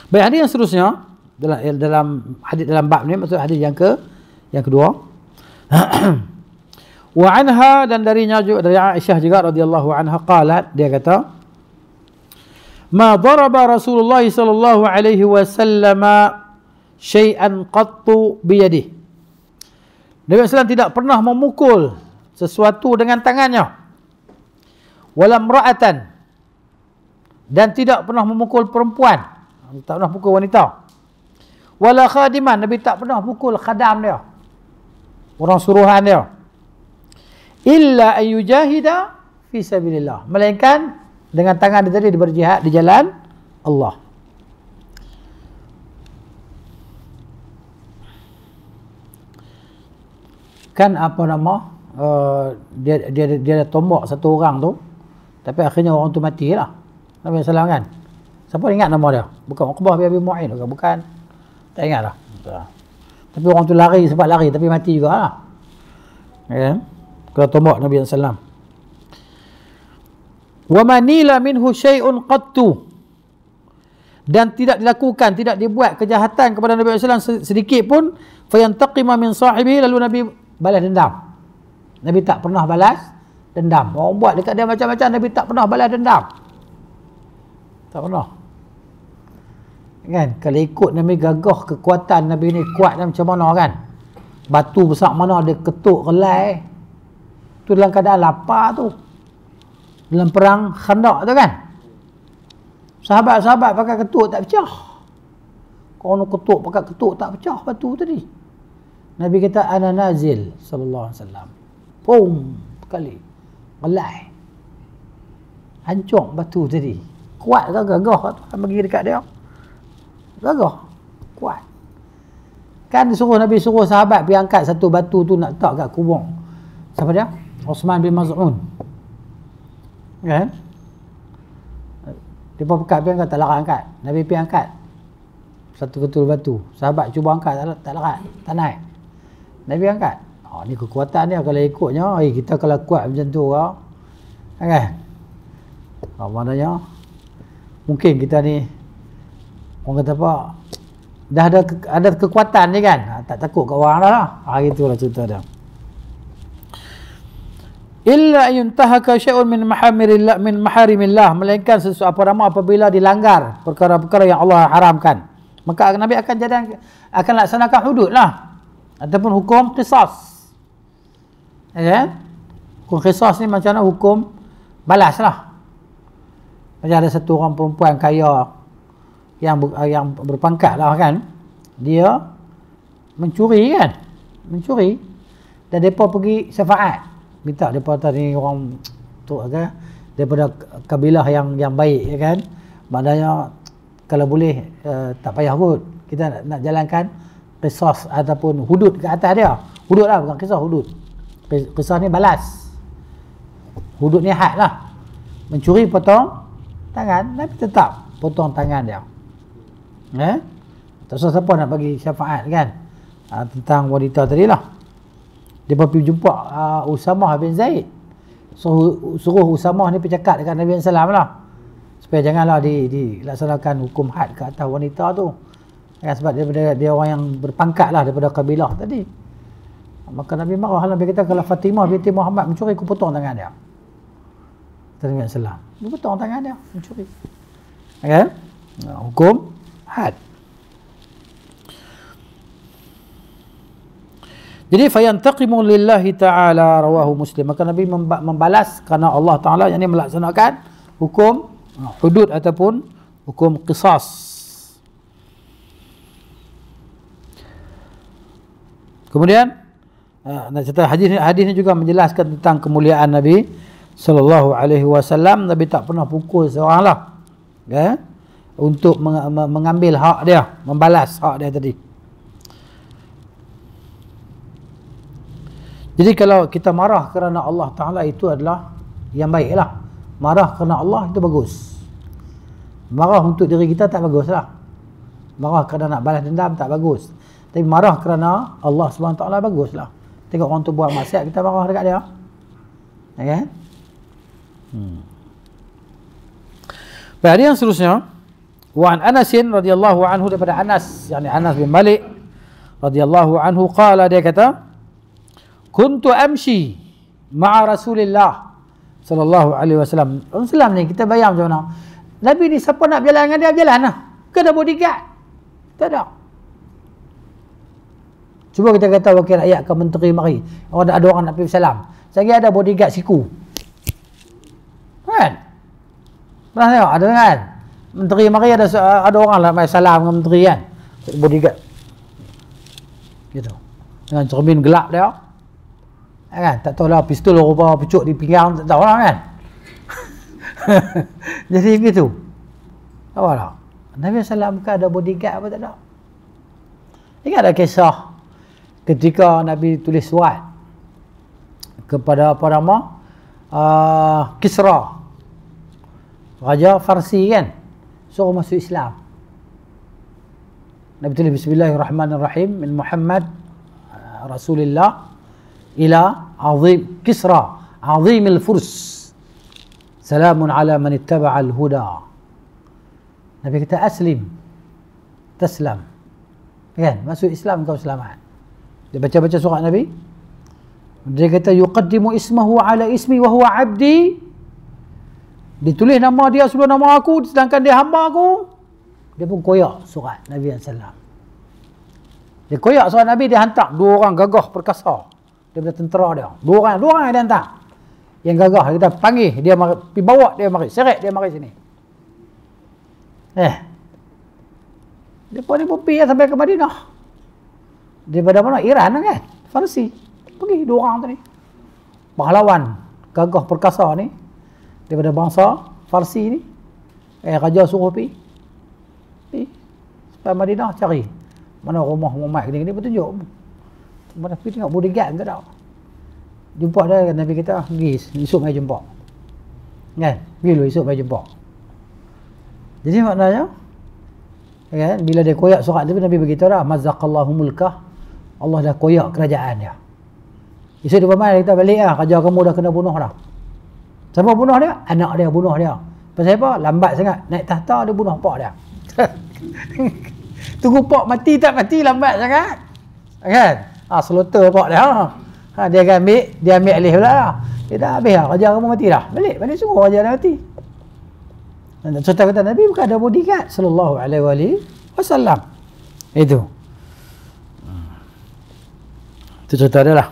Baik hadis yang seterusnya dalam eh, dalam hadis dalam bab ni maksud hadis yang ke yang kedua. Wa anha dan darinya juga dari Aisyah juga radhiyallahu anha qalat dia kata Ma daraba Rasulullah sallallahu alaihi wasallam syai'an qattu bi yadihi Nabi Muhammad SAW tidak pernah memukul sesuatu dengan tangannya. Walam ra'atan. Dan tidak pernah memukul perempuan. Nabi tak pernah pukul wanita. Wala khadiman. Nabi tak pernah pukul khadam dia. Orang suruhan dia. Illa ayyujahida fisabilillah. Melainkan dengan tangan dia tadi berjihad di jalan Allah. Kan apa nama? Uh, eh, dia, dia, dia, dia ada tombak satu orang tu. Tapi akhirnya orang tu matilah. Nabi SAW kan? Siapa ingat nama dia? Bukan Uqbah bin Abi Mu'in ke? Bukan. Tak ingat lah. Tapi orang tu lari sebab lari. Tapi mati juga lah. Ya. Kena tombak Nabi sallam. Wa manila minhu shayun qattu. Dan tidak dilakukan, tidak dibuat kejahatan kepada Nabi sallam sedikit pun. Fayantaqima min sahibi. Lalu Nabi balas dendam. Nabi tak pernah balas dendam. Orang buat dekat dia macam-macam. Nabi tak pernah balas dendam. Tak pernah kan kalau ikut Nabi gagah kekuatan Nabi ni kuat dan macam mana kan batu besar mana ada ketuk kelai? tu dalam keadaan lapar tu dalam perang khandak tu kan sahabat-sahabat pakai ketuk tak pecah kalau ketuk pakai ketuk tak pecah batu tadi Nabi kata ana nazil sallallahu alaihi wasallam pum sekali relai hancur batu tadi kuat ke gagah tu bagi dekat dia gagah kuat kan suruh Nabi suruh sahabat pergi angkat satu batu tu nak tak kat kubur siapa dia? Osman bin Maz'un kan? dia pun pekat pergi angkat tak larang angkat Nabi pergi angkat satu ketul batu sahabat cuba angkat tak, tak larang tak naik Nabi angkat oh, ni kekuatan dia kalau ikutnya eh, kita kalau kuat macam tu kan? Okay. Ha, oh, maknanya mungkin kita ni Orang kata apa? Dah ada ada kekuatan je kan? Ha, tak takut kat orang dah lah. Ha, lah cerita dia. Illa yuntahaka syai'un min mahamirillah min maharimillah melainkan sesuatu apa apabila dilanggar perkara-perkara yang Allah haramkan. Maka Nabi akan jadi akan laksanakan hudud lah ataupun hukum qisas. Ya. Okay? Hukum qisas ni macam mana hukum balas lah. Macam ada satu orang perempuan kaya yang ah, yang berpangkat lah kan dia mencuri kan mencuri dan depa pergi syafaat minta depa tadi orang tu agak. kan daripada kabilah yang yang baik ya kan maknanya kalau boleh uh, tak payah kot kita nak, nak jalankan kisah ataupun hudud ke atas dia hudud lah, bukan kisah hudud kisah ni balas hudud ni had lah mencuri potong tangan tapi tetap potong tangan dia Eh? Tak usah siapa nak bagi syafaat kan. Uh, tentang wanita tadi lah. Dia pun pergi jumpa uh, ah, Usamah bin Zaid. So, suruh Usamah ni bercakap dengan Nabi SAW lah. Supaya janganlah di, dilaksanakan hukum had ke atas wanita tu. Kan? Sebab dia, dia, dia orang yang berpangkat lah daripada kabilah tadi. Maka Nabi marah Nabi lah. kata kalau Fatimah binti Muhammad mencuri, aku potong tangan dia. Kata Nabi SAW. Aku potong tangan dia, mencuri. Okay? Ya? Hukum had. Jadi fayantaqimu lillahi ta'ala rawahu muslim. Maka Nabi membalas kerana Allah Ta'ala yang melaksanakan hukum uh, hudud ataupun hukum qisas. Kemudian uh, nak cerita hadis ini, hadis ini juga menjelaskan tentang kemuliaan Nabi sallallahu alaihi wasallam Nabi tak pernah pukul seorang lah. Okay? Ya? untuk mengambil hak dia, membalas hak dia tadi. Jadi kalau kita marah kerana Allah Taala itu adalah yang baiklah. Marah kerana Allah itu bagus. Marah untuk diri kita tak baguslah. Marah kerana nak balas dendam tak bagus. Tapi marah kerana Allah Subhanahu Taala baguslah. Tengok orang tu buat maksiat kita marah dekat dia. Ya kan? Hmm. Baik, yang seterusnya, Wan Anas radhiyallahu anhu daripada Anas yani Anas bin Malik radhiyallahu anhu qala dia kata kuntu amshi ma'a Rasulillah sallallahu alaihi wasallam Rasulullah ni kita bayang macam mana Nabi ni siapa nak berjalan dengan dia berjalanlah ke ada bodyguard tak ada Cuba kita kata wakil rakyat ke menteri mari orang ada orang nak pergi salam saya ada bodyguard siku kan Pernah tengok? Ada kan? Menteri mari ada ada orang lah main salam dengan menteri kan. Bodyguard. Gitu. Dengan cermin gelap dia. Ya kan? Tak tahu lah pistol rupa pucuk di pinggang tak tahu lah kan. Jadi begitu. Tahu lah. Nabi SAW bukan ada bodyguard apa tak ada. Ingat ada kisah ketika Nabi tulis surat kepada apa nama? Uh, ah, Kisra. Raja Farsi kan? suruh masuk Islam. Nabi tulis bismillahirrahmanirrahim min Muhammad ah, Rasulullah ila azim Kisra azim al-Furs. Salamun ala man ittaba'a al-huda. Nabi kata aslim. Taslam. Kan? Masuk Islam kau selamat. Dia baca-baca surat Nabi. Dia kata yuqaddimu ismahu ala ismi wa huwa abdi dia tulis nama dia sebelum nama aku sedangkan dia hamba aku. Dia pun koyak surat Nabi yang SAW. Dia koyak surat Nabi, dia hantar dua orang gagah perkasa. Dia punya tentera dia. Dua orang, dua orang yang dia hantar. Yang gagah, kita kata, panggil, dia mari, pergi bawa dia mari, seret dia mari sini. Eh. Dia pun, dia pergi sampai ke Madinah. pada mana? Iran kan? Farsi. Pergi dua orang tadi. Pahlawan gagah perkasa ni, daripada bangsa Farsi ni eh raja suruh pi pi sampai Madinah cari mana rumah Muhammad gini gini petunjuk mana pergi tengok bodyguard ke tak jumpa dah Nabi kita pergi esok mai jumpa kan pergi lu esok mai jumpa jadi maknanya kan bila dia koyak surat tu Nabi beritahu dah mazzaqallahu mulkah Allah dah koyak kerajaan dia esok dia pemain kita balik lah kerja kamu dah kena bunuh dah Siapa bunuh dia? Anak dia bunuh dia. Pasal apa? Lambat sangat. Naik tahta dia bunuh pak dia. Tunggu pak mati tak mati lambat sangat. Kan? Ha, seluta pak dia. Ha, dia akan ambil, dia ambil alih pula Dia dah habis lah. Raja kamu mati dah. Balik, balik semua raja dah mati. Contoh kata Nabi bukan ada bodyguard. Sallallahu alaihi wasallam. Itu. Itu contoh dia lah.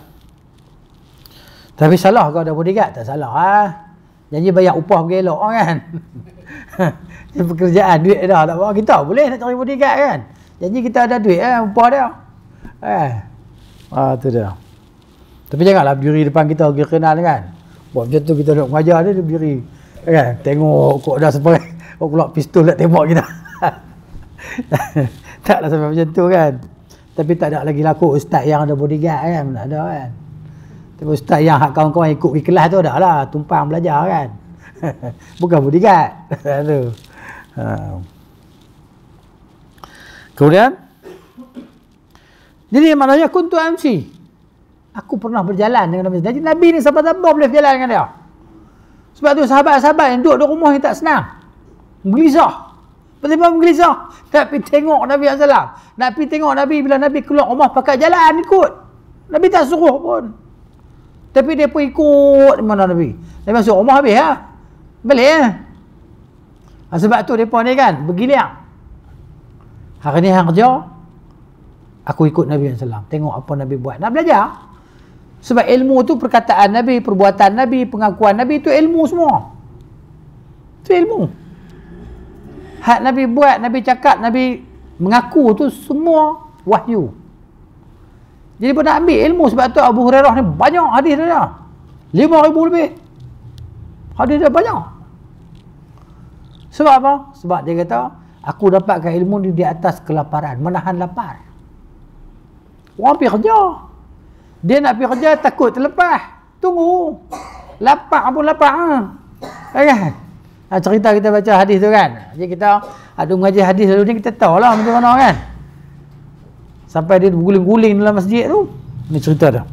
Tapi salah kau ada bodyguard? Tak salah. Ha? Janji bayar upah pergi elok oh, kan. Ini pekerjaan duit dah tak apa kita boleh nak cari bodyguard kan. Janji kita ada duit kan upah dia. Eh. Ah tu dia. Tapi janganlah berdiri depan kita kita kenal kan. Buat macam tu kita nak mengajar dia, dia berdiri. Kan? Tengok kok dah sampai kok keluar pistol nak tembak kita. Taklah sampai macam tu kan. Tapi tak ada lagi laku ustaz yang ada bodyguard kan. Tak ada kan. Tapi ustaz yang hak kawan-kawan ikut pergi kelas tu dah lah, tumpang belajar kan. Bukan budikat. tu. Ha. Kemudian jadi maknanya kuntu amsi. Aku pernah berjalan dengan Nabi. Jadi Nabi ni sahabat siapa boleh berjalan dengan dia. Sebab tu sahabat-sahabat yang duduk di rumah ni tak senang. Gelisah. Pertama gelisah. Nak pergi tengok Nabi SAW. Nak pergi tengok Nabi bila Nabi keluar rumah pakai jalan ikut. Nabi tak suruh pun. Tapi dia pun ikut di mana Nabi. Dia masuk rumah habis lah. Balik lah. Ha, sebab tu mereka ni kan bergiliang. Hari ni hang kerja. Aku ikut Nabi SAW. Tengok apa Nabi buat. Nak belajar. Sebab ilmu tu perkataan Nabi, perbuatan Nabi, pengakuan Nabi tu ilmu semua. Tu ilmu. Hak Nabi buat, Nabi cakap, Nabi mengaku tu semua wahyu. Jadi pun nak ambil ilmu sebab tu Abu Hurairah ni banyak hadis dia. 5000 lebih. Hadis dia banyak. Sebab apa? Sebab dia kata aku dapatkan ilmu ni di atas kelaparan, menahan lapar. Orang pergi kerja. Dia nak pergi kerja takut terlepas. Tunggu. Lapar pun lapar. Ha? Ya kan? Ha, cerita kita baca hadis tu kan. Jadi kita ada mengaji hadis dulu ni kita tahu lah macam mana kan sampai dia berguling guling dalam masjid tu ni cerita dah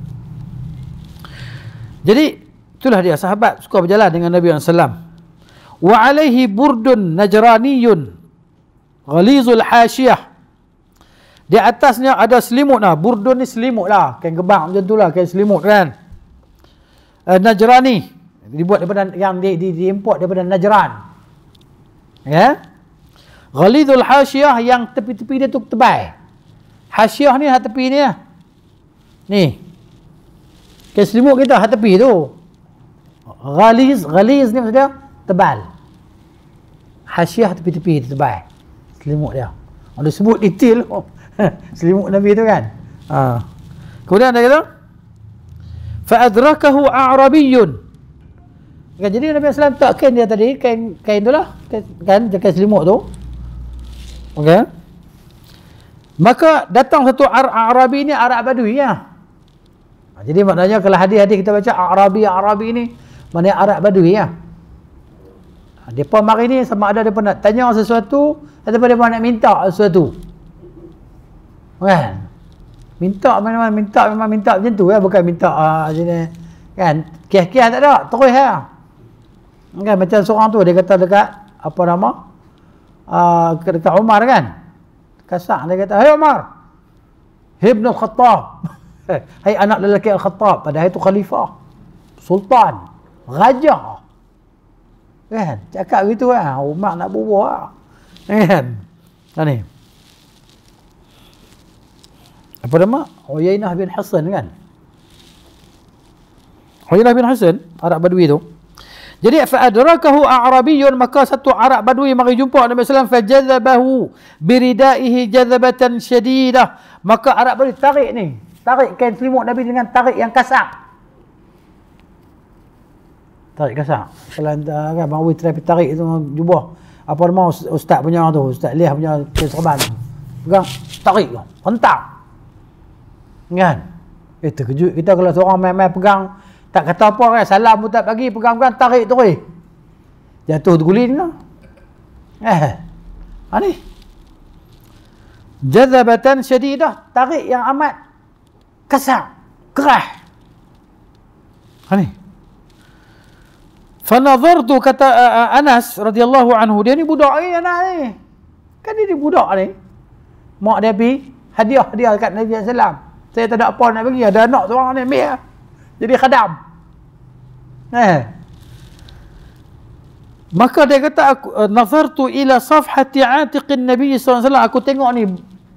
jadi itulah dia sahabat suka berjalan dengan Nabi yang salam wa alaihi burdun najraniyun ghalizul hasiyah di atasnya ada selimut lah. Burdun ni selimut lah. Kain gebang macam tu lah. Kain selimut kan. Uh, Najrani. Dibuat daripada yang di, di, diimport daripada Najran. Ya. Yeah? Ghalidul hasyiah yang tepi-tepi dia tu tebal. Hasyah ni hak tepi ni lah. Ni. Kes selimut kita hak tepi tu. Ghaliz, ghaliz ni maksudnya tebal. Hasyah tepi-tepi tu tebal. Selimut dia. Ada sebut detail oh. selimut Nabi tu kan. Ha. Kemudian ada, kata fa adrakahu Kan jadi Nabi Sallam tak kain dia tadi, kain kain tu lah, kan kain selimut tu. okay? Maka datang satu Arabi ini Arab Badui ya. Ha, jadi maknanya kalau hadis-hadis kita baca Arabi Arabi ini mana Arab Badui ya. Ha, depa mari ni sama ada depa nak tanya sesuatu ataupun depa nak minta sesuatu. Kan? Minta mana-mana minta memang minta macam tu ya bukan minta uh, ah, jenis kan kiah-kiah tak ada terus ya. Kan macam seorang tu dia kata dekat apa nama? Uh, dekat Umar kan? kasah dia kata hai Umar hai Ibn Al-Khattab hai anak lelaki Al-Khattab pada hari tu khalifah sultan raja kan cakap gitu kan lah. Umar nak bubuh lah kan kan ni apa nama Huyainah bin Hassan kan Huyainah bin Hassan Arab Badui tu jadi fa adrakahu a'rabiyyun maka satu Arab badui mari jumpa Nabi sallallahu alaihi wasallam fajazabahu biridaihi jazabatan shadidah. Maka Arab badui tarik ni. Tarik kain selimut Nabi dengan tarik yang kasar. Tarik kasar. Selain eh, kan bang Wei tarik itu jubah. Apa nama ustaz punya tu, ustaz Liah punya serban. Pegang tarik tu. Hentak. Kan? Eh terkejut kita kalau seorang main-main pegang tak kata apa kan. Salam pun tak bagi. Pegang-pegang tarik tu. Jatuh terguling ni. Lah. Eh. Ha ni. Jazabatan syedidah. Tarik yang amat. kasar Kerah. Ha ni. Fanazartu kata eh, eh, Anas radhiyallahu anhu. Dia ni budak ni anak ni. Kan dia ni budak ni. Mak dia pergi. Hadiah dia kat Nabi SAW. Saya tak ada apa nak bagi. Ada anak seorang ni. Ambil Jadi khadam. Eh. Maka dia kata aku uh, nazartu ila safhati atiqin Nabi sallallahu alaihi wasallam aku tengok ni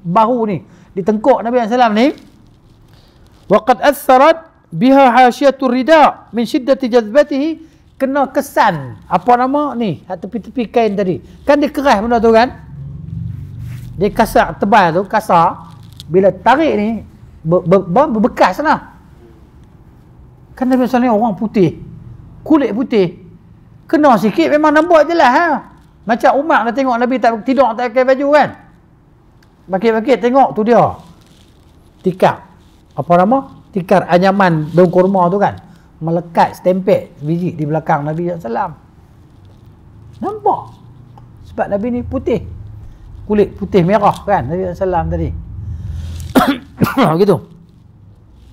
bahu ni di tengkuk Nabi sallallahu alaihi wasallam ni waqad atharat biha hashiyatu rida min shiddati jazbatihi kena kesan apa nama ni hat tepi-tepi kain tadi kan dia keras benda tu kan dia kasar tebal tu kasar bila tarik ni be, be, be, lah. kan Nabi sallallahu alaihi wasallam orang putih kulit putih kena sikit memang nampak jelas ha? macam umat dah tengok Nabi tak tidur tak pakai baju kan bakit-bakit tengok tu dia tikar apa nama tikar anyaman daun kurma tu kan melekat stempel biji di belakang Nabi SAW nampak sebab Nabi ni putih kulit putih merah kan Nabi SAW tadi gitu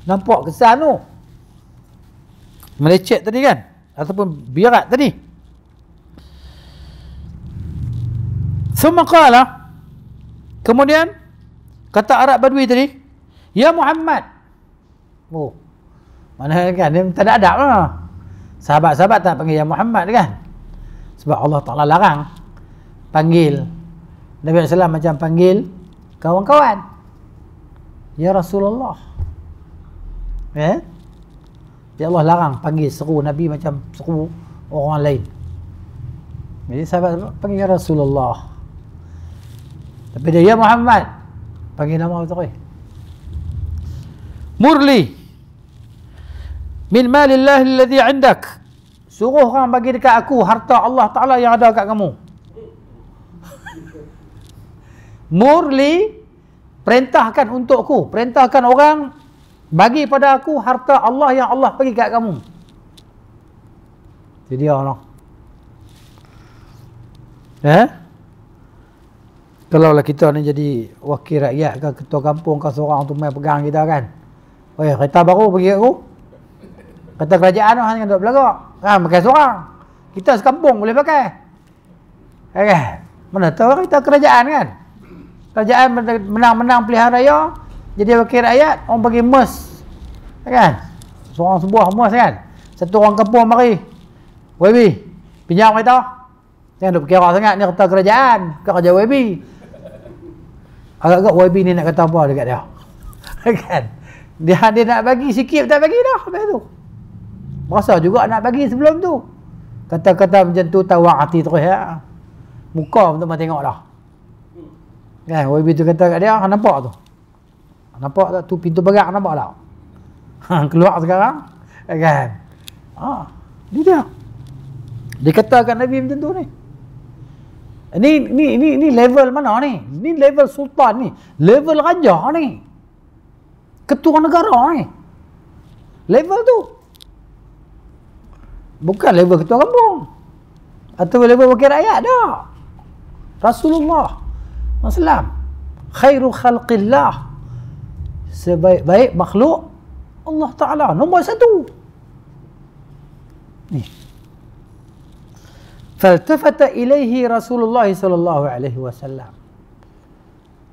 nampak kesan tu melecet tadi kan ataupun biarat tadi. Thumma qala kemudian kata Arab Badui tadi, "Ya Muhammad." Oh. Mana kan dia tak ada adab lah. Sahabat-sahabat tak panggil Ya Muhammad kan? Sebab Allah Ta'ala larang panggil Nabi SAW macam panggil kawan-kawan. Ya Rasulullah. Eh? Jadi Allah larang panggil seru Nabi macam seru orang lain. Jadi sahabat panggil ya Rasulullah. Tapi dia ya Muhammad. Panggil nama apa tadi? Murli. Min malillah alladhi indak. Suruh orang bagi dekat aku harta Allah Ta'ala yang ada kat kamu. Murli. Perintahkan untukku. Perintahkan orang bagi pada aku harta Allah yang Allah bagi kat kamu. Itu dia orang. Eh? lah kita ni jadi wakil rakyat ke ketua kampung ke seorang tu main pegang kita kan. Oi, kereta baru pergi aku. Kereta kerajaan orang lah hanya duduk belakang. Kan, pakai seorang. Kita sekampung boleh pakai. Eh, kan? mana tahu lah kita kerajaan kan. Kerajaan menang-menang pilihan raya jadi wakil rakyat orang bagi mes kan seorang sebuah mes kan satu orang kampung mari WB pinjam kereta jangan duk kira sangat ni kereta kerajaan bukan kerja WB agak-agak WB ni nak kata apa dekat dia kan dia, dia nak bagi sikit tak bagi dah lepas tu Rasa juga nak bagi sebelum tu Kata-kata macam tu tawar hati terus ya. Muka pun tu tengok dah Kan, WB tu kata kat dia Nampak tu Nampak tak tu pintu berak nampak tak? Ha, keluar sekarang. Eh, kan? Ha, dia dia. Dia kata Nabi macam tu ni. Ini ni ni ni level mana ni? Ni level sultan ni. Level raja ni. Ketua negara ni. Level tu. Bukan level ketua kampung. Atau level wakil rakyat dah. Rasulullah. Masalah. Khairu khalqillah sebaik-baik makhluk Allah Ta'ala nombor satu ni faltafata ilaihi Rasulullah sallallahu alaihi wasallam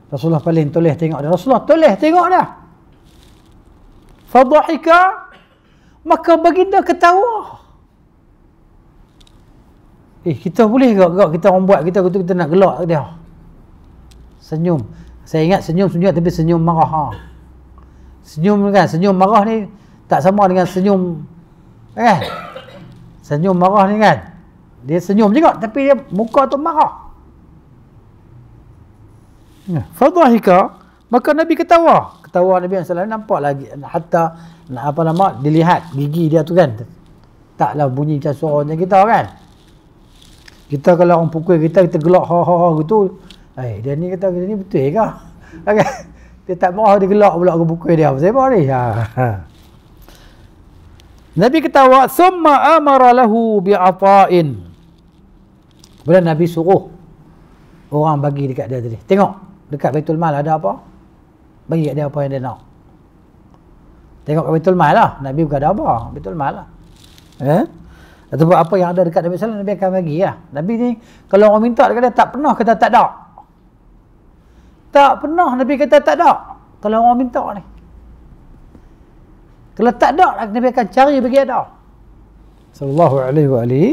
Rasulullah paling toleh tengok dia Rasulullah toleh tengok dia fadhahika maka baginda ketawa eh kita boleh ke gerak kita orang buat kita kita, kita nak gelak dia senyum saya ingat senyum senyum tapi senyum marah ha senyum kan senyum marah ni tak sama dengan senyum eh senyum marah ni kan dia senyum juga tapi dia muka tu marah ya. fadhahika maka nabi ketawa ketawa nabi sallallahu alaihi nampak lagi hatta apa nama dilihat gigi dia tu kan taklah bunyi macam suaranya kita kan kita kalau orang pukul kita kita gelak ha ha ha gitu eh dia ni kata dia ni betul ke okay. Dia tak marah dia gelak pula ke buku dia. Siapa ni? Ha, ha. Nabi ketawa summa amara lahu bi ata'in. Kemudian Nabi suruh orang bagi dekat dia tadi. Tengok dekat Baitul Mal ada apa? Bagi dekat dia apa yang dia nak. Tengok kat Baitul Mal lah. Nabi bukan ada apa. Baitul Mal lah. Eh? Ataupun apa yang ada dekat Nabi Sallallahu Nabi akan bagi lah. Nabi ni kalau orang minta dekat dia tak pernah kata tak ada. Tak pernah Nabi kata tak ada. Kalau orang minta ni. Kalau tak ada, lah, Nabi akan cari bagi ada. Sallallahu alaihi wa alihi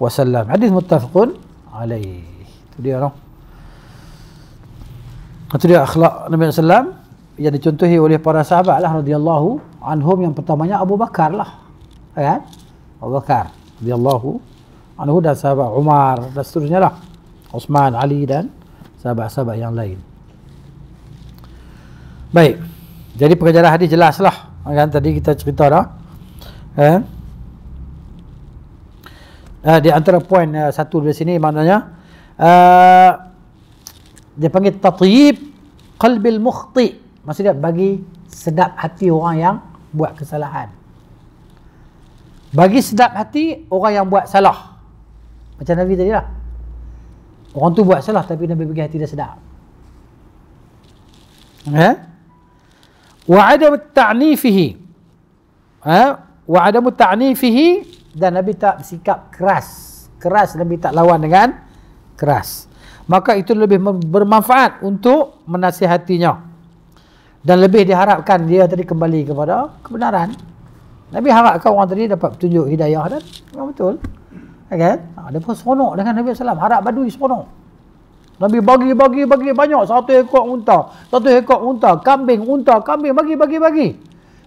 wa sallam. Hadis muttafaqun alaihi. Itu dia orang. Itu dia akhlak Nabi SAW yang dicontohi oleh para sahabat lah radiyallahu anhum yang pertamanya Abu Bakar lah. Ya kan? Abu Bakar radiyallahu anhum dan sahabat Umar dan seterusnya lah. Osman, Ali dan sahabat-sahabat yang lain baik jadi pengajaran hadis jelaslah kan tadi kita cerita dah eh? Eh, di antara poin eh, satu di sini maknanya eh, dia panggil tatyib qalbil mukhti maksudnya bagi sedap hati orang yang buat kesalahan bagi sedap hati orang yang buat salah macam Nabi tadi lah Orang tu buat salah tapi Nabi bagi hati dia sedap. Ya. Wa adam at-ta'nifihi. Ha? Wa adam ha? tanifihi dan Nabi tak sikap keras. Keras Nabi tak lawan dengan keras. Maka itu lebih bermanfaat untuk menasihatinya. Dan lebih diharapkan dia tadi kembali kepada kebenaran. Nabi harapkan orang tadi dapat petunjuk hidayah dan betul kan? Ha, dia pun seronok dengan Nabi SAW. Harap badui seronok. Nabi bagi, bagi, bagi banyak. Satu ekor unta. Satu ekor unta. Kambing, unta, kambing. Bagi, bagi, bagi.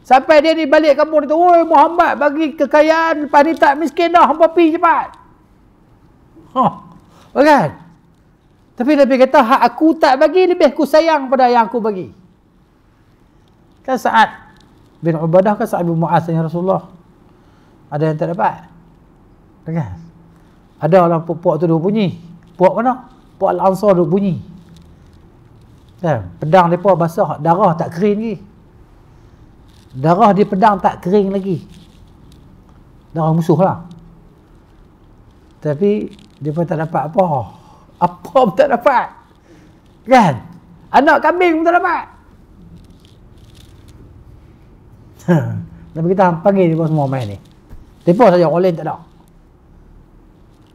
Sampai dia ni balik kampung. Dia kata, oi Muhammad bagi kekayaan. Lepas ni tak miskin dah. Hampa pergi cepat. Ha. Bukan? Tapi Nabi kata, hak aku tak bagi. Lebih aku sayang pada yang aku bagi. Kan saat bin Ubadah kan saat bin Mu'az Rasulullah. Ada yang tak dapat? Bukan? Ada orang puak tu duk bunyi. Puak mana? Puak Al-Ansar duk bunyi. Kan? Pedang depa basah, darah tak kering lagi. Darah di pedang tak kering lagi. Darah musuh lah. Tapi depa tak dapat apa. Apa pun tak dapat. Kan? Anak kambing pun tak dapat. Tapi kita panggil depa semua main ni. Depa saja orang lain tak ada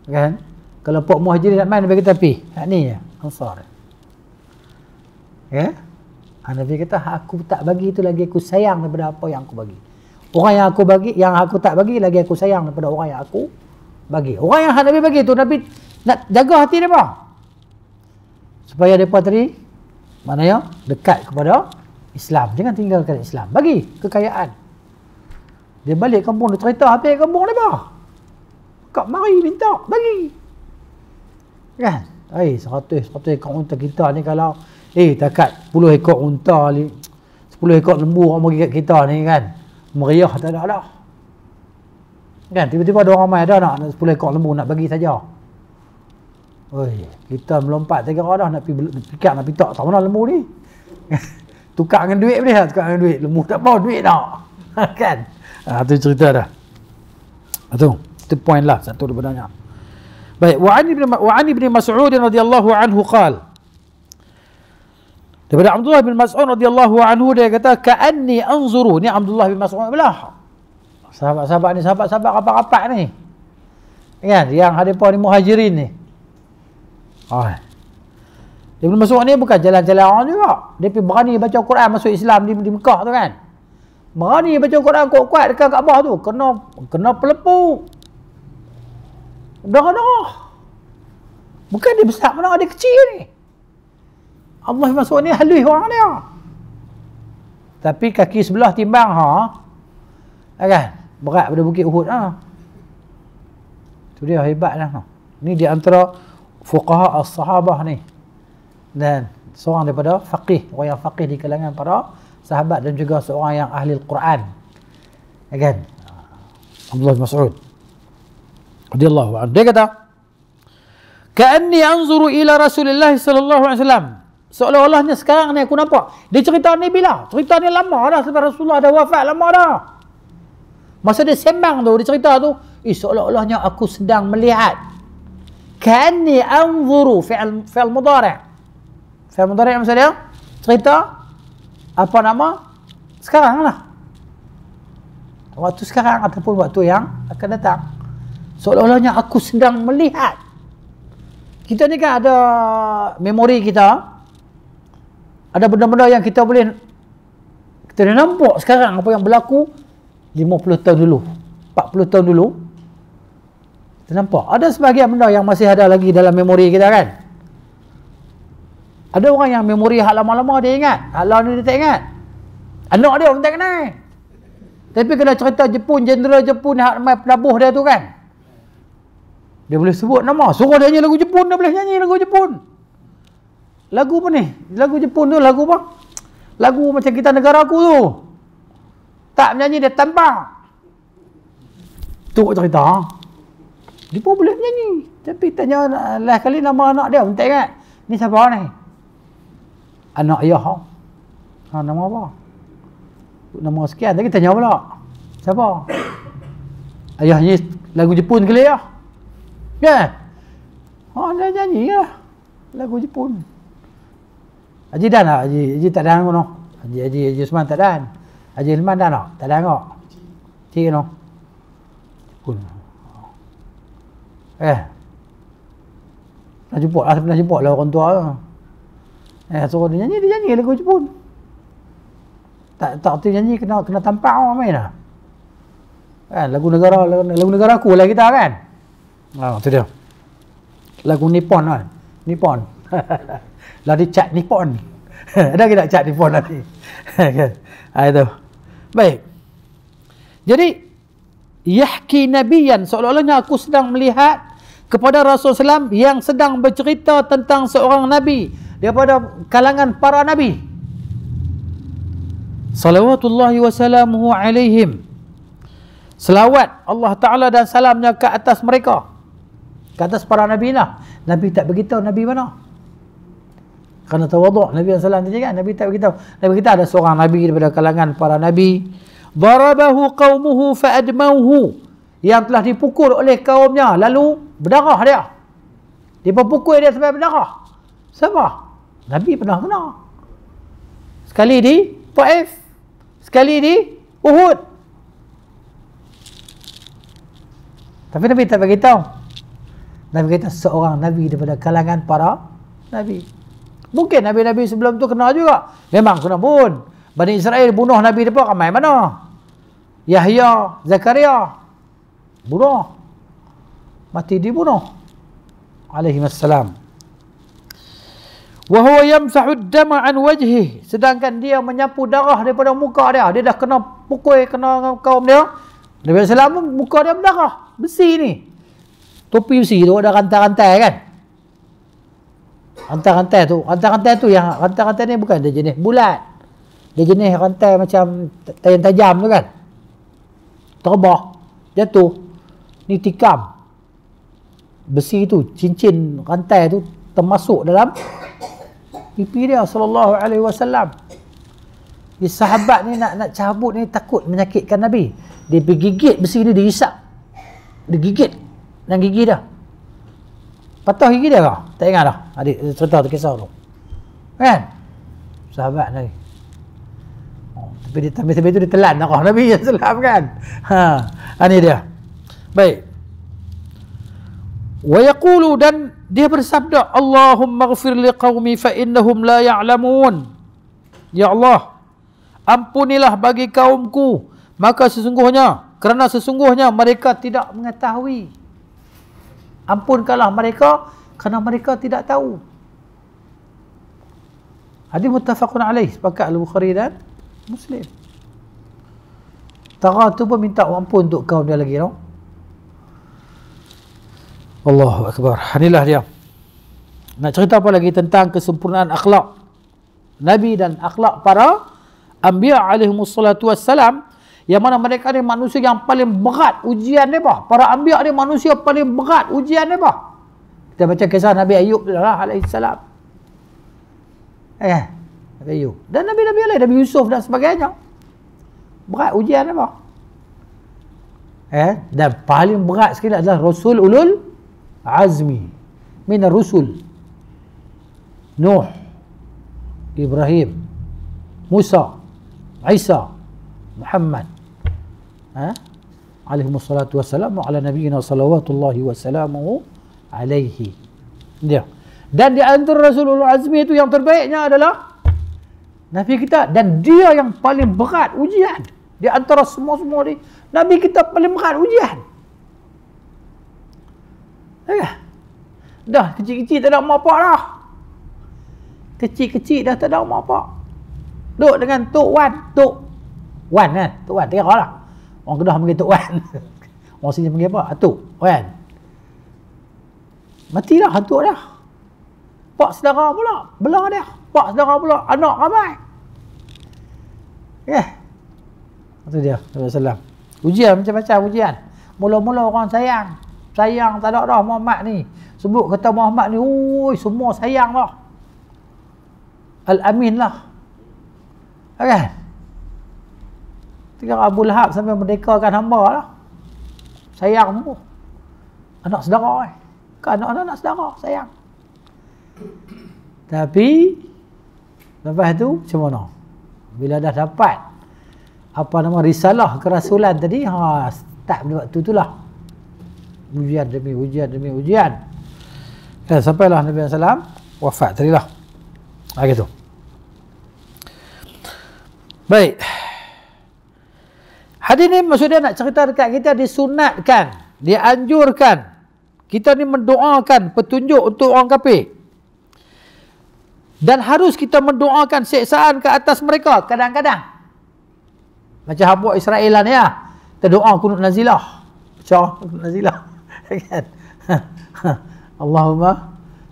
kan Kalau kelompok muhajirin nak main bagi tapi hak ni je ansar ya Hanafi kata ha, aku tak bagi itu lagi aku sayang daripada apa yang aku bagi orang yang aku bagi yang aku tak bagi lagi aku sayang daripada orang yang aku bagi orang yang Hanafi bagi tu Nabi nak jaga hati dia bang supaya depa tadi mana ya dekat kepada Islam jangan tinggalkan Islam bagi kekayaan dia balik kampung dia cerita habis kampung dia bang cakap mari minta bagi kan eh 100 100 ekor unta kita ni kalau eh takat puluh ekor unta ni 10 ekor lembu orang bagi kat kita ni kan meriah tak ada lah kan tiba-tiba ada orang mai dah nak sepuluh ekor lembu nak bagi saja Oi, kita melompat tak kira dah nak pergi pikat nak pitak tak mana lembu ni. Tukar dengan duit boleh tak? Tukar dengan duit. Lembu tak bawa duit dah. kan? Ah tu cerita dah. Ha, tu the point lah satu lebih banyak baik wa ani bin wa ani bin mas'ud radhiyallahu anhu qal daripada Abdullah bin Mas'ud radhiyallahu anhu dia kata ka'anni anzuru ni Abdullah bin Mas'ud belah sahabat-sahabat ni sahabat-sahabat rapat-rapat ni kan yang hadapan ni muhajirin ni ah Ibn Mas'ud ni bukan jalan-jalan orang juga. Dia pergi berani baca Quran masuk Islam di, di Mekah tu kan. Berani baca Quran kuat-kuat dekat Kaabah tu. Kena kena pelepuk darah-darah. Bukan dia besar mana, dia kecil ni. Allah maksud ni halus orang dia. Tapi kaki sebelah timbang ha. Agak, lah kan? Berat pada bukit Uhud ha. Tu dia hebatlah ha. Ni di antara fuqaha as-sahabah ni. Dan seorang daripada faqih, orang yang faqih di kalangan para sahabat dan juga seorang yang ahli al-Quran. Lah kan? Ha. Abdullah Mas'ud radhiyallahu anhu dia kata Kaanni anzuru ila Rasulillah sallallahu alaihi wasallam. Seolah-olahnya sekarang ni aku nampak. Dia cerita ni bila? Cerita ni lama dah sebab Rasulullah dah wafat lama dah. Masa dia sembang tu, dia cerita tu, eh seolah-olahnya aku sedang melihat. Kaanni anzuru fi'il fi'il mudhari'. Fi'il mudhari' maksud dia? Cerita apa nama? Sekarang lah. Waktu sekarang ataupun waktu yang akan datang seolah-olahnya aku sedang melihat. Kita ni kan ada memori kita. Ada benda-benda yang kita boleh kita dah nampak sekarang apa yang berlaku 50 tahun dulu, 40 tahun dulu. Kita nampak. Ada sebahagian benda yang masih ada lagi dalam memori kita kan? Ada orang yang memori hal lama-lama dia ingat. hal lama dia tak ingat. Anak dia orang tak kenal. Tapi kena cerita Jepun, jenderal Jepun hak main penabuh dia tu kan? Dia boleh sebut nama. Suruh dia nyanyi lagu Jepun, dia boleh nyanyi lagu Jepun. Lagu apa ni? Lagu Jepun tu lagu apa? Lagu macam kita negara aku tu. Tak menyanyi dia tampang. Tu cerita. Dia pun boleh menyanyi. Tapi tanya last kali nama anak dia. Minta ingat. Ni siapa ni? Anak ayah. Ha, nama apa? Nama sekian. Tapi tanya pula. Siapa? Ayah Ayahnya lagu Jepun ke dia? Ya? Kan? Ha, oh, dia nyanyi lah. Ya. Lagu Jepun. Haji dan lah, Haji. Haji tak dan kono. Haji, Haji, Haji Usman tak dan. Haji Usman dan lah. Tak dan kok. Cik kono. Jepun. Eh. Nak jumpa lah, nak jumpa lah orang tua lah. Eh, so dia nyanyi, dia nyanyi lagu Jepun. Tak tak tahu nyanyi, kena kena tampak orang main lah. Kan, lagu negara, lagu, lagu negara aku lah kita kan. Oh, tu dia. Lagu Nippon kan. Nippon. Lari cat Nippon. Ada ke nak cat Nippon nanti? kan. Ah itu. Baik. Jadi yahki nabiyan seolah-olahnya aku sedang melihat kepada Rasulullah Sallam yang sedang bercerita tentang seorang nabi daripada kalangan para nabi. Salawatullahi wasalamuhu alaihim. Selawat Allah Ta'ala dan salamnya ke atas mereka. Kata atas para Nabi lah. Nabi tak beritahu Nabi mana. Kerana tawaduk Nabi SAW tadi kan. Nabi tak beritahu. Nabi kita ada seorang Nabi daripada kalangan para Nabi. Barabahu qawmuhu fa'admauhu. Yang telah dipukul oleh kaumnya. Lalu berdarah dia. Dia pukul dia sampai berdarah. Sebab Nabi pernah kena. Sekali di Taif. Sekali di Uhud. Tapi Nabi tak beritahu. Nabi kata seorang Nabi daripada kalangan para Nabi. Mungkin Nabi-Nabi sebelum tu kenal juga. Memang kena pun. Bani Israel bunuh Nabi mereka ramai mana? Yahya, Zakaria. Bunuh. Mati dibunuh. Alayhi wassalam. Wahuwa yamsahu sahud an wajhi. Sedangkan dia menyapu darah daripada muka dia. Dia dah kena pukul, kena kaum dia. Nabi Muhammad SAW muka dia berdarah. Besi ni. Kopi mesti tu ada rantai-rantai kan. Rantai-rantai tu. Rantai-rantai tu yang rantai-rantai ni bukan dia jenis bulat. Dia jenis rantai macam tajam tajam tu kan. Terbah. Jatuh. Ni tikam. Besi tu, cincin rantai tu termasuk dalam pipi dia sallallahu alaihi wasallam. Di sahabat ni nak nak cabut ni takut menyakitkan Nabi. Dia pergi gigit besi ni dia hisap. Dia gigit dan gigi dah patah gigi dia kah? tak ingat dah adik cerita tu kisah tu kan sahabat lagi oh, tapi dia tapi tu itu dia telan nak Nabi yang selam kan ha ini ha, dia baik wa yaqulu dan dia bersabda Allahumma ghafir li qaumi fa innahum la ya'lamun ya Allah ampunilah bagi kaumku maka sesungguhnya kerana sesungguhnya mereka tidak mengetahui. Ampunkanlah mereka kerana mereka tidak tahu. Hadis muttafaqun alaih sepakat Al-Bukhari dan Muslim. Tara tu pun minta ampun untuk kaum dia lagi tau. Allahu akbar. Hanilah dia. Nak cerita apa lagi tentang kesempurnaan akhlak Nabi dan akhlak para Ambiya alaihimussalatu wassalam. Yang mana mereka ni manusia yang paling berat ujian mereka. Para ambiak ni manusia paling berat ujian mereka. Kita baca kisah Nabi Ayub lah alaihissalam. Eh, Nabi Ayub. Dan Nabi-Nabi lain, Nabi Yusuf dan sebagainya. Berat ujian mereka. Eh, dan paling berat sekali adalah Rasul Ulul Azmi. Minar Rasul. Nuh. Ibrahim. Musa. Isa. Muhammad. Ha? alaihi wassalatu wassalamu ala nabiyyina salawatullahi wassalamu alaihi dia dan di antara Rasulul Azmi itu yang terbaiknya adalah Nabi kita dan dia yang paling berat ujian di antara semua-semua ni Nabi kita paling berat ujian Ayah. dah kecil-kecil tak ada apa-apa dah kecil-kecil dah tak ada apa-apa duduk dengan Tok Wan Tok Wan eh Tok Wan tengok lah. Orang Kedah panggil Tok Wan. Orang sini panggil apa? Atuk. Wan. Matilah atuk dah. Pak saudara pula. Belah dia. Pak saudara pula. Anak ramai. Ya. Yeah. Itu dia. Assalamualaikum. Ujian macam-macam ujian. Mula-mula orang sayang. Sayang tak ada dah Muhammad ni. Sebut kata Muhammad ni. Ui, semua sayang lah. Al-Amin lah. Okay. Tengok Abu Lahab sampai merdekakan hamba lah. Sayang tu. Anak saudara eh. Kan anak-anak anak saudara, sayang. Tapi, lepas tu macam mana? Bila dah dapat apa nama risalah kerasulan tadi, ha, start pada waktu tu lah. Ujian demi ujian demi ujian. Dan ya, sampailah Nabi SAW wafat tadi lah. Ha, gitu. Baik. Baik. Hadis ni maksudnya nak cerita dekat kita disunatkan, dianjurkan. Kita ni mendoakan petunjuk untuk orang kafir. Dan harus kita mendoakan seksaan ke atas mereka kadang-kadang. Macam habuk Israelan lah ni lah. Kita doa kunut nazilah. Macam kunut nazilah. Kan? Allahumma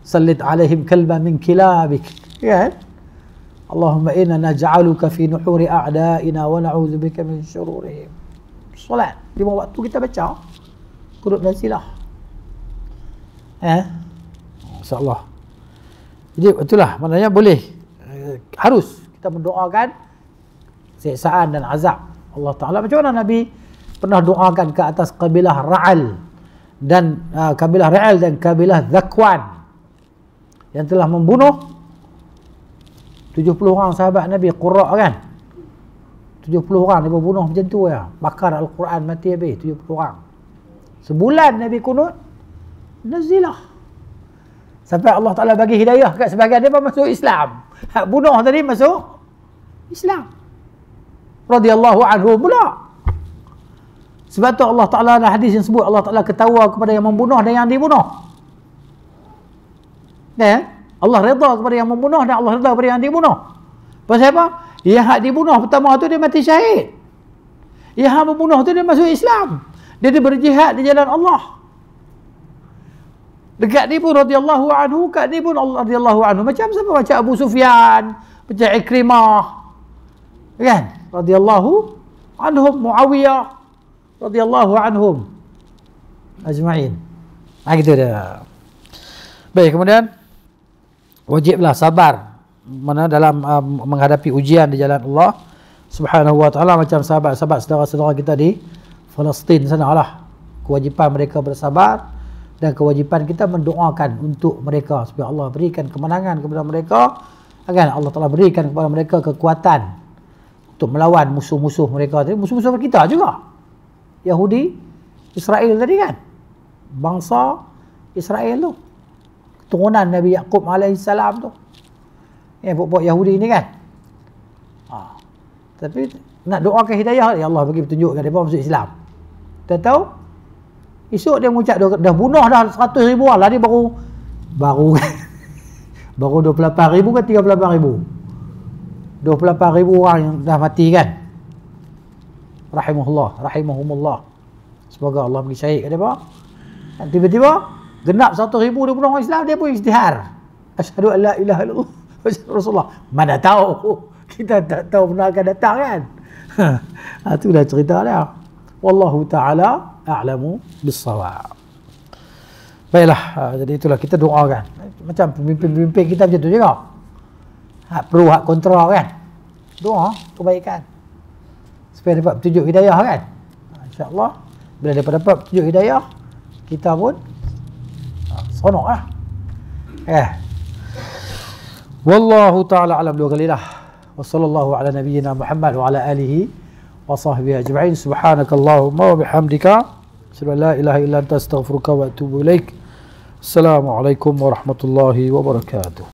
sallit alaihim kalba min kilabik. Kan? Allahumma inna naj'aluka fi nuhuri a'da'ina wa na'udzu bika min syururihim. Solat lima waktu kita baca. Kurut dan silah. Eh? masya Jadi itulah maknanya boleh eh, harus kita mendoakan siksaan dan azab Allah Taala macam mana Nabi pernah doakan ke atas kabilah Ra'al dan uh, kabilah Ra'al dan kabilah Zakwan yang telah membunuh 70 orang sahabat Nabi Qurra' kan 70 orang dia bunuh macam tu ya bakar Al-Quran mati habis 70 orang sebulan Nabi kunut nazilah sampai Allah Ta'ala bagi hidayah kat sebagian dia masuk Islam Hak bunuh tadi masuk Islam radiyallahu anhu pula sebab tu Allah Ta'ala ada hadis yang sebut Allah Ta'ala ketawa kepada yang membunuh dan yang dibunuh ya eh? Allah redha kepada yang membunuh dan Allah redha kepada yang dibunuh. Pasal apa? Yang hak dibunuh pertama tu dia mati syahid. Yang hak membunuh tu dia masuk Islam. Dia, dia berjihad di jalan Allah. Dekat ni pun radhiyallahu anhu, kat ni pun Allah radhiyallahu anhu. Macam siapa? Macam Abu Sufyan, macam Ikrimah. Kan? Radhiyallahu anhum Muawiyah radhiyallahu anhum ajma'in. Ha gitu dah. Baik, kemudian wajiblah sabar mana dalam um, menghadapi ujian di jalan Allah Subhanahu wa taala macam sahabat-sahabat saudara-saudara kita di Palestin sana lah. kewajipan mereka bersabar dan kewajipan kita mendoakan untuk mereka supaya Allah berikan kemenangan kepada mereka agar Allah Taala berikan kepada mereka kekuatan untuk melawan musuh-musuh mereka tadi musuh-musuh kita juga Yahudi Israel tadi kan bangsa Israel tu keturunan Nabi Yaqub alaihi salam tu. Ya eh, buat-buat Yahudi ni kan. Ha. Tapi nak doa ke hidayah ya Allah bagi petunjukkan depa masuk Islam. Tak tahu esok dia mengucap dah, dah bunuh dah 100 ribu lah dia baru baru kan? baru 28 ribu ke 38 ribu 28 ribu orang yang dah mati kan rahimahullah rahimahumullah semoga Allah bagi syahid kat dia tiba-tiba Genap satu ribu dia pun orang Islam, dia pun istihar. Asyadu an ilaha illallah. Asyadu Rasulullah. Mana tahu. Kita tak tahu benar akan datang kan. Ha, itu ha, dah cerita dah. Wallahu ta'ala a'lamu bisawab. Baiklah, ha, jadi itulah kita doa kan. Macam pemimpin-pemimpin kita macam tu juga. Ha, pro, hak kontra kan. Doa, kebaikan. Supaya dapat petunjuk hidayah kan. Ha, InsyaAllah, bila dapat dapat petunjuk hidayah, kita pun seronok lah eh Wallahu ta'ala alam dua kali lah wa sallallahu ala nabiyyina Muhammad wa ala alihi wa sahbihi ajma'in subhanakallahumma wa bihamdika Sebab la ilaha illa anta astaghfiruka wa atubu ilaik Assalamualaikum warahmatullahi wabarakatuh